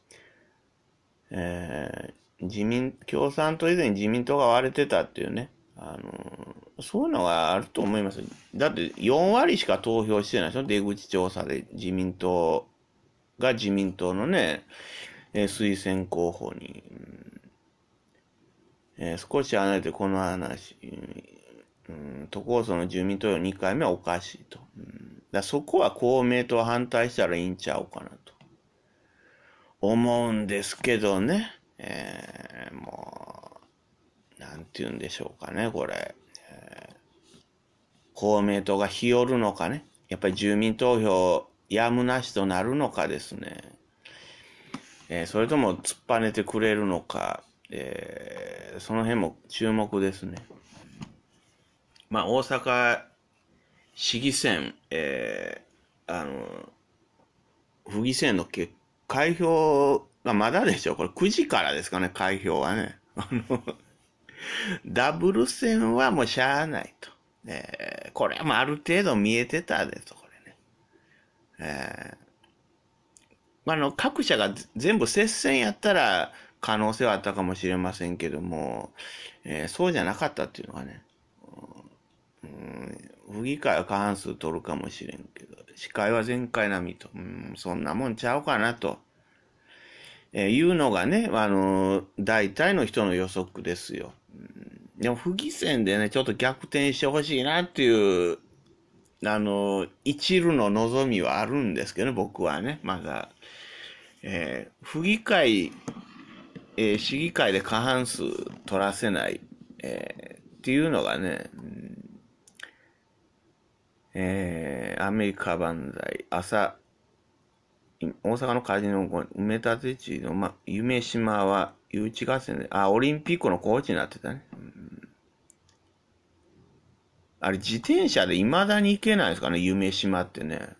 えー、自民、共産党以前に自民党が割れてたっていうね、あのー、そういうのがあると思います。だって4割しか投票してないでしょ出口調査で自民党が自民党のね、えー、推薦候補に、うんえー、少し離れてこの話、うん、都構想の住民投票2回目はおかしいと。うんだそこは公明党反対したらいいんちゃうかなと。思うんですけどね。えー、もう、なんて言うんでしょうかね、これ。公明党が日和るのかね。やっぱり住民投票やむなしとなるのかですね。えー、それとも突っぱねてくれるのか、えー、その辺も注目ですね。まあ、大阪市議選、えー、あの、府議選の結開票がまだでしょこれ9時からですかね、開票はね。あの、ダブル戦はもうしゃあないと。えー、これはもうある程度見えてたでと、これね。えー、まあ、の、各社が全部接戦やったら可能性はあったかもしれませんけども、えー、そうじゃなかったっていうのがね、うん、不議会は過半数取るかもしれんけど、司会は前回並みと、うん、そんなもんちゃうかなと、えー、いうのがね、あのー、大体の人の予測ですよ。でも、不議選でね、ちょっと逆転してほしいなっていう、あの、一縷の望みはあるんですけど、ね、僕はね、まだ。えー、不議会、えー、市議会で過半数取らせない、えー、っていうのがね、うんえー、アメリカ万歳、朝、大阪のカジノ埋め立て地の、ま、夢島は、誘致合戦で、あ、オリンピックのコーチになってたね。うん、あれ、自転車で未だに行けないですかね、夢島ってね。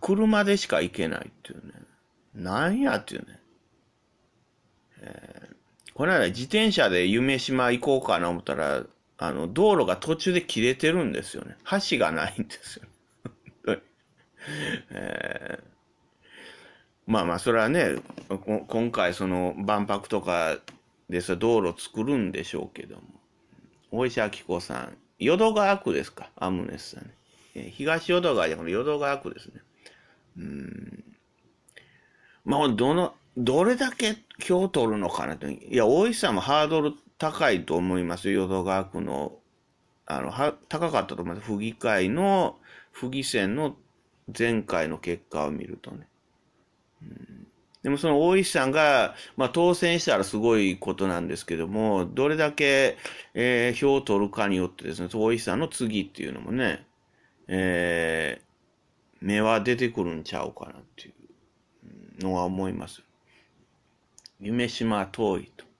車でしか行けないっていうね。なんやっていうね。えー、この間自転車で夢島行こうかな思ったら、あの、道路が途中で切れてるんですよね。橋がないんですよ。えー、まあまあ、それはね、今回その万博とかでさ、道路作るんでしょうけども。大石明子さん、淀川区ですか、アムネスさん、東淀川じゃなくて淀川区ですね。うん。まあ、どの、どれだけ今日取るのかなと。いや、大石さんもハードル高いと思います。淀川区の、あの、は、高かったと思います。府議会の、府議選の前回の結果を見るとね。うん、でもその大石さんが、まあ、当選したらすごいことなんですけども、どれだけ、えー、票を取るかによってですね、大石さんの次っていうのもね、えー、目は出てくるんちゃうかなっていうのは思います。夢島遠いと。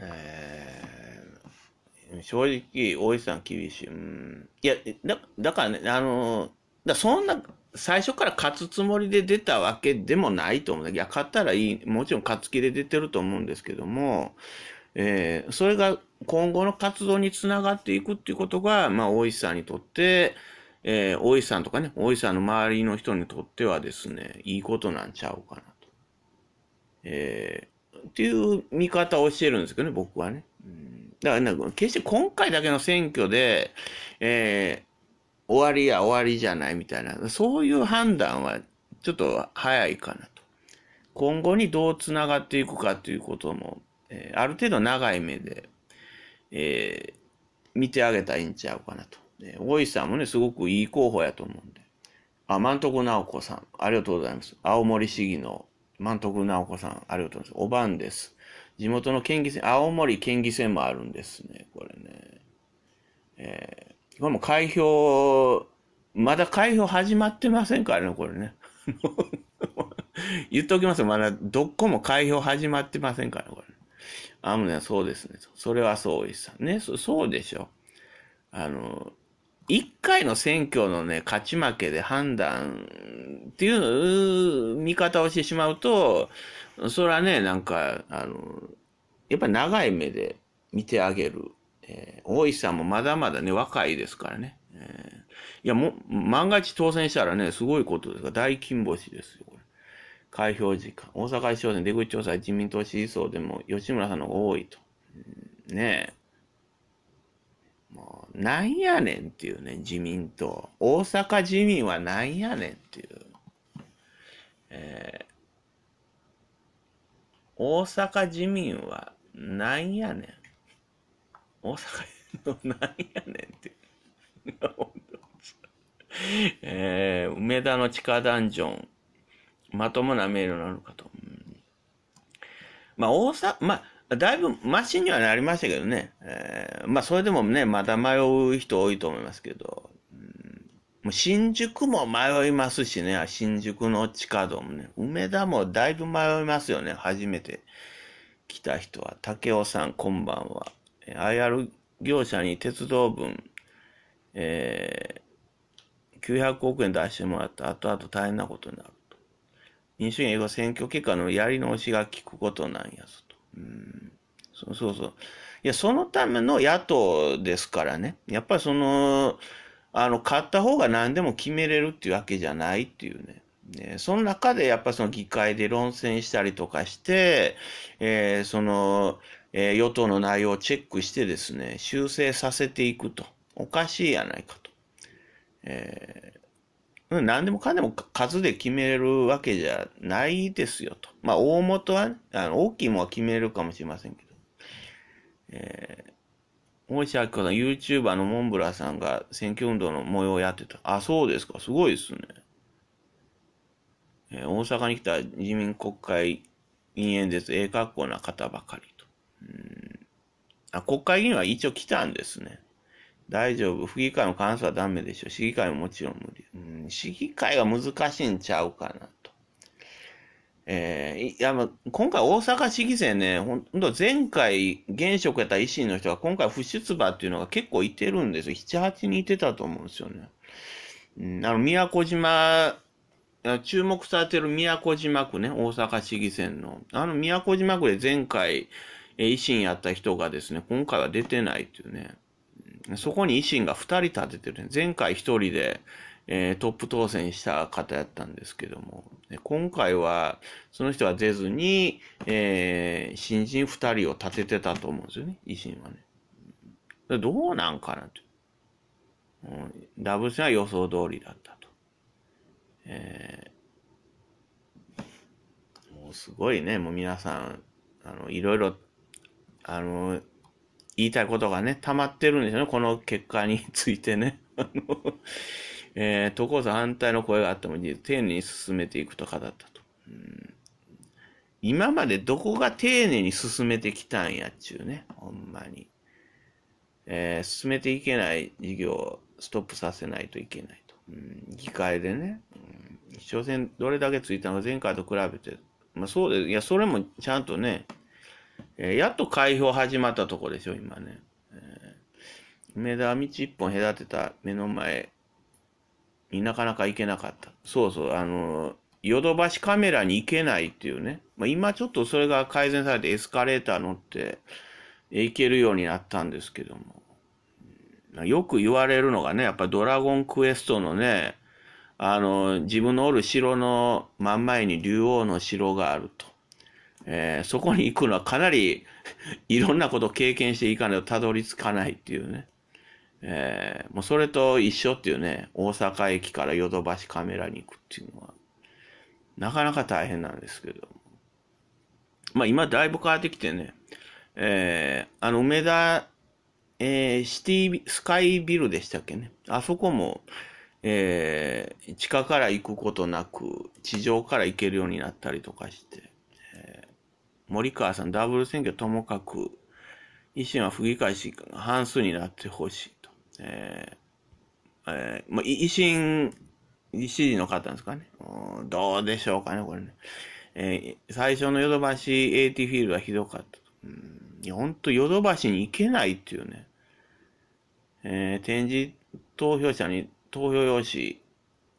えー、正直、大石さん厳しい。うん、いや、だだからね、あの、だそんな、最初から勝つつもりで出たわけでもないと思うんだけど、勝ったらいい、もちろん勝つ気で出てると思うんですけども、えー、それが今後の活動につながっていくっていうことが、まあ、大石さんにとって、えー、大石さんとかね、大石さんの周りの人にとってはですね、いいことなんちゃうかなと。えーっていう見方をしてるんですけどね、僕はね。うん、だから、か、決して今回だけの選挙で、えー、終わりや終わりじゃないみたいな、そういう判断はちょっと早いかなと。今後にどうつながっていくかということも、えー、ある程度長い目で、えー、見てあげたらいいんちゃうかなと。大石さんもね、すごくいい候補やと思うんで。あ、万徳直子さん、ありがとうございます。青森市議の満徳直子さん、ありがとうございます。おばんです。地元の県議選、青森県議選もあるんですね、これね。えー、これも開票、まだ開票始まってませんからね、これね。言っておきますよ、まだどこも開票始まってませんから、これ。あむね、そうですね。それはそうですね。そそうでしょ。あの、一回の選挙のね、勝ち負けで判断っていう見方をしてしまうと、それはね、なんか、あの、やっぱり長い目で見てあげる。えー、大石さんもまだまだね、若いですからね。えー、いや、も、万が一当選したらね、すごいことですが、大金星ですよ、これ。開票時間。大阪市長選出口調査自民党支持層でも吉村さんの方が多いと。うん、ねえ。なんやねんっていうね、自民党。大阪自民はなんやねんっていう。えー、大阪自民はなんやねん。大阪のなんやねんって。えー、梅田の地下ダンジョン。まともなメールなのかと。まあ、大阪、まあ、だいぶマシにはなりましたけどね。えー、まあ、それでもね、まだ迷う人多いと思いますけど。うん、もう新宿も迷いますしね、新宿の地下道もね。梅田もだいぶ迷いますよね、初めて来た人は。竹雄さん、こんばんは。IR 業者に鉄道分、えー、900億円出してもらった後々大変なことになると。民主主義は選挙結果のやり直しが効くことなんやぞ。うん、そうそうそう。いや、そのための野党ですからね。やっぱりその、あの、買った方が何でも決めれるっていうわけじゃないっていうね。ね、その中でやっぱその議会で論戦したりとかして、えー、その、えー、与党の内容をチェックしてですね、修正させていくと。おかしいやないかと。え何でもかんでも数で決めるわけじゃないですよと。まあ、大元は、あの大きいものは決めるかもしれませんけど。えー、大石明子さん、YouTuber のモンブラさんが選挙運動の模様をやってた。あ、そうですか。すごいですね。えー、大阪に来た自民国会議員演説、ええ格好な方ばかりと。うんあ、国会議員は一応来たんですね。大丈夫。府議会の監査はダメでしょ。市議会ももちろん無理。うん、市議会は難しいんちゃうかなと。えー、いや、まあ、今回大阪市議選ね、ほんと前回現職やった維新の人が今回不出馬っていうのが結構いてるんですよ。七八人いてたと思うんですよね。うん、あの、宮古島、注目されてる宮古島区ね、大阪市議選の。あの宮古島区で前回維新やった人がですね、今回は出てないっていうね。そこに維新が2人立ててる、ね。前回1人で、えー、トップ当選した方やったんですけども、今回はその人は出ずに、えー、新人2人を立ててたと思うんですよね、維新はね。どうなんかなと。うん、ダブル戦は予想通りだったと。えー、もうすごいね、もう皆さん、あの、いろいろ、あの、言いたいことがね、溜まってるんですよね、この結果に ついてね。あの、えー、都構反対の声があっても、丁寧に進めていくと語ったと。うん今までどこが丁寧に進めてきたんやっちゅうね、ほんまに。えー、進めていけない事業をストップさせないといけないと。うん、議会でね、うん、一生どれだけついたのか前回と比べて、まあそうです。いや、それもちゃんとね、えー、やっと開票始まったとこでしょ、今ね。えー、梅田道一本隔てた目の前になかなか行けなかった。そうそう、あの、ヨドバシカメラに行けないっていうね。まあ、今ちょっとそれが改善されてエスカレーター乗って行けるようになったんですけども。よく言われるのがね、やっぱドラゴンクエストのね、あの、自分のおる城の真ん前に竜王の城があると。えー、そこに行くのはかなり いろんなことを経験していかないとたどり着かないっていうね。えー、もうそれと一緒っていうね、大阪駅からヨドバシカメラに行くっていうのは、なかなか大変なんですけど。まあ今だいぶ変わってきてね、えー、あの梅田、えー、シティ、スカイビルでしたっけね。あそこも、えー、地下から行くことなく、地上から行けるようになったりとかして、森川さん、ダブル選挙ともかく、維新は府議会し半数になってほしいと。えー、えー、まあ、維新、支持の方ですかね。どうでしょうかね、これね。えー、最初のヨドバシ AT フィールドはひどかった。うん、いや、ほんヨドバシに行けないっていうね。えー、展示投票者に投票用紙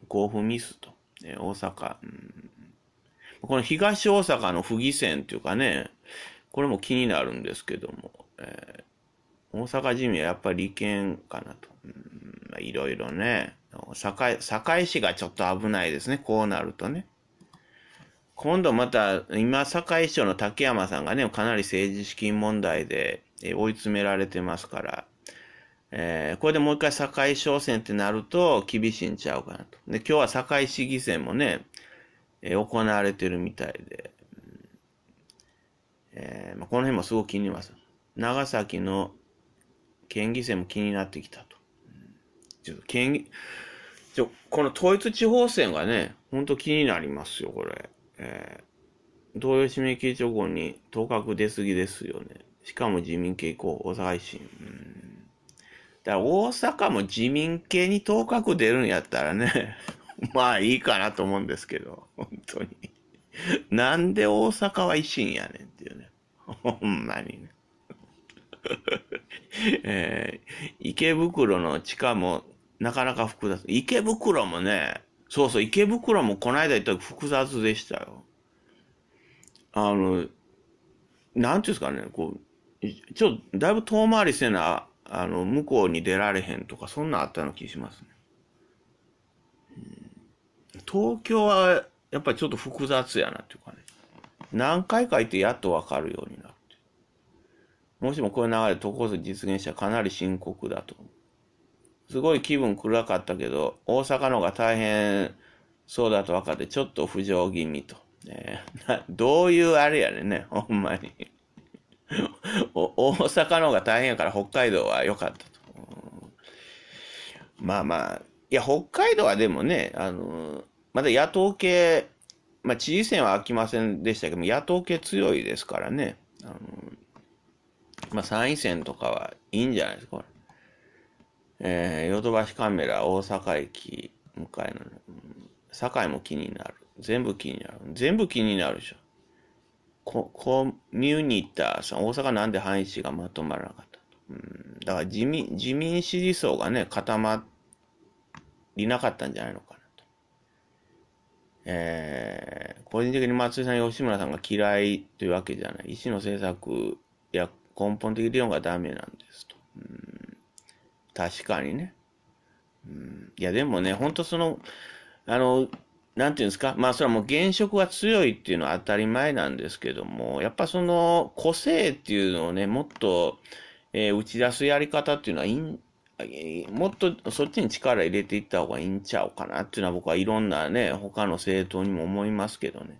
交付ミスと。えー、大阪、うんこの東大阪の府議選というかね、これも気になるんですけども、えー、大阪自民はやっぱり利権かなと。うん、いろいろね。堺、堺市がちょっと危ないですね。こうなるとね。今度また、今、堺市長の竹山さんがね、かなり政治資金問題で追い詰められてますから、えー、これでもう一回堺商戦ってなると厳しいんちゃうかなと。で、今日は堺市議選もね、え行われてるみたいで、えー、まあ、この辺もすごく気になります。長崎の県議選も気になってきたと。ちょっと県議、ちょ、この統一地方選がね、ほんと気になりますよ、これ。えー、同様指名形直後に当確出過ぎですよね。しかも自民系候補、大阪維新。うんだから大阪も自民系に当確出るんやったらね まあいいかなと思うんですけど、本当に。なんで大阪は維新やねんっていうね。ほんまにね。えー、池袋の地下もなかなか複雑。池袋もね、そうそう、池袋もこの間言った複雑でしたよ。あの、なんていうんですかね、こう、ちょっとだいぶ遠回りせな、あの、向こうに出られへんとか、そんなんあったような気します、ね。東京はやっぱりちょっと複雑やなっていうかね。何回か行ってやっとわかるようになって。もしもこういう流れでこで実現したらかなり深刻だと思う。すごい気分暗かったけど、大阪の方が大変そうだと分かって、ちょっと浮上気味と。ね、どういうあれやねんね、ほんまに。大阪の方が大変やから北海道は良かったと。まあまあ、いや、北海道はでもね、あの、まだ野党系、まあ、知事選は飽きませんでしたけども、野党系強いですからね。あのまあ、参院選とかはいいんじゃないですか、これ。えー、ヨドバシカメラ、大阪駅、向かいの、堺も気になる。全部気になる。全部気になるでしょ。ココミュニターさん、大阪なんで範囲市がまとまらなかったうん。だから自民、自民支持層がね、固まりなかったんじゃないのか。えー、個人的に松井さん、吉村さんが嫌いというわけじゃない。医師の政策や根本的理論がダメなんですと。うん、確かにね。うん、いや、でもね、ほんとその、あの、なんていうんですか、まあ、それはもう現職が強いっていうのは当たり前なんですけども、やっぱその個性っていうのをね、もっと、えー、打ち出すやり方っていうのはいいんもっとそっちに力入れていった方がいいんちゃうかなっていうのは僕はいろんなね、他の政党にも思いますけどね。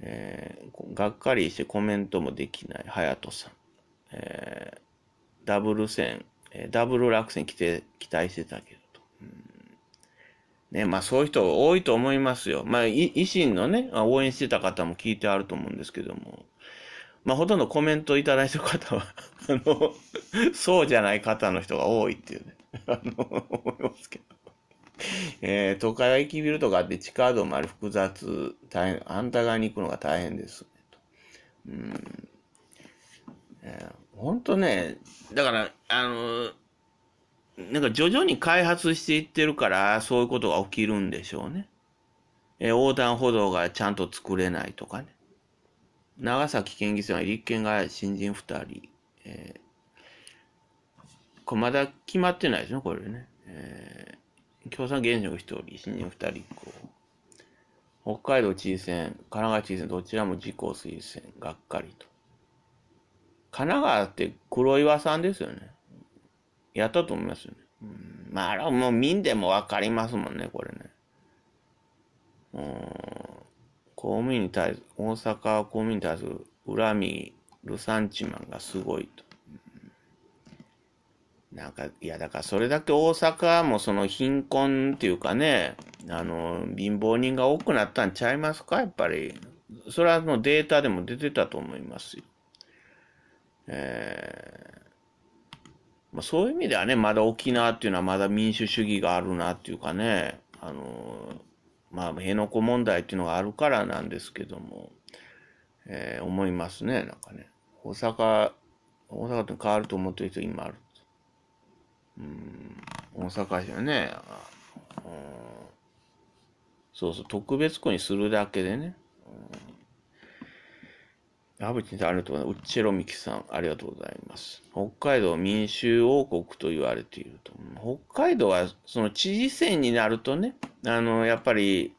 えー、がっかりしてコメントもできない、隼人さん。えー、ダブル戦、えー、ダブル落選来て、期待してたけどと。うんね、まあそういう人多いと思いますよ。まあ、維新のね、応援してた方も聞いてあると思うんですけども。まあほとんどコメントいただいてる方は あの、そうじゃない方の人が多いっていうね、あの、思いますけど。えー、会駅ビルとかって地下道もあり複雑、大変、反対側に行くのが大変です、ね、うん。えー、ほね、だから、あの、なんか徐々に開発していってるから、そういうことが起きるんでしょうね。えー、横断歩道がちゃんと作れないとかね。長崎県議選は立憲が新人2人、えー、これまだ決まってないですね、これね。えー、共産現象1人、新人2人公。北海道知事選、神奈川知事選、どちらも自公推薦、がっかりと。神奈川って黒岩さんですよね。やったと思いますよね。うん、まあ、あれはもう民でもわかりますもんね、これね。うん、公務員に対する、大阪公務員に対する恨み、ルサンチマンがすごいと。なんか、いや、だからそれだけ大阪もその貧困っていうかね、あの、貧乏人が多くなったんちゃいますかやっぱり。それはもうデータでも出てたと思いますよ。えー、まあ、そういう意味ではね、まだ沖縄っていうのはまだ民主主義があるなっていうかね、あの、まあ、辺野古問題っていうのがあるからなんですけども、えー、思いますね、なんかね。大阪、大阪って変わると思ってる人今ある。うん、大阪市はね、うん、そうそう、特別区にするだけでね、矢渕さん、ありがとうございます。チェロミキさん、ありがとうございます。北海道民衆王国と言われていると。北海道は、その知事選になるとね、あの、やっぱり、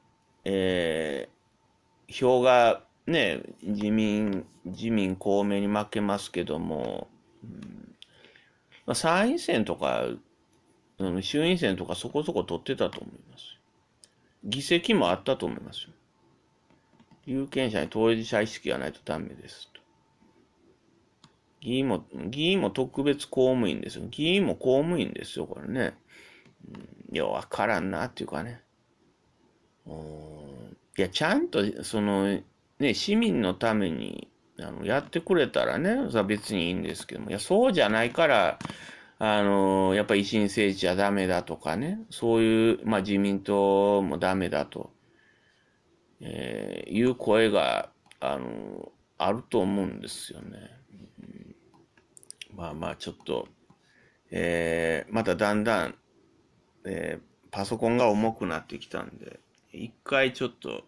えー、票がね、自民、自民公明に負けますけども、うんまあ、参院選とか、衆院選とかそこそこ取ってたと思います。議席もあったと思いますよ。有権者に当事者意識がないとダメですと。議員も、議員も特別公務員ですよ。議員も公務員ですよ、これね。うん、いや、わからんなっていうかね。いや、ちゃんと、その、ね、市民のためにあのやってくれたらね、さ別にいいんですけども、いや、そうじゃないから、あの、やっぱり維新政治じゃダメだとかね、そういう、まあ自民党もダメだと、えー、いう声が、あの、あると思うんですよね。まあまあちょっと、えー、まただんだん、えー、パソコンが重くなってきたんで、一回ちょっと、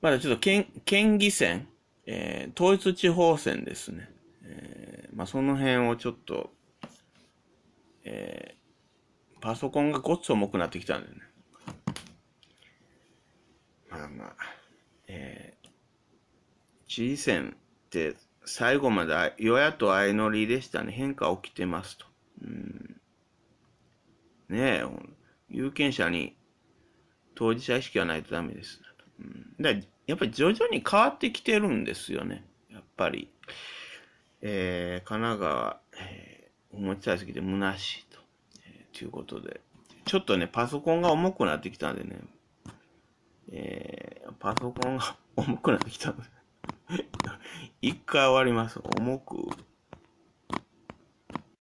まだちょっと県、県議選えー、統一地方選ですね。えー、まあ、その辺をちょっと、えー、パソコンがごっつ重くなってきたんだよね。まあまあ、えー、知事選って最後まで与野党相乗りでしたね。変化起きてますと。うん、ねえ、有権者に当事者意識はないとダメです。うん、だやっぱり徐々に変わってきてるんですよね。やっぱり。えー、神奈川、えー、お持ち大好きで虚しいと、えー、ということで。ちょっとね、パソコンが重くなってきたんでね、えー、パソコンが重くなってきたんで 一回終わります。重く。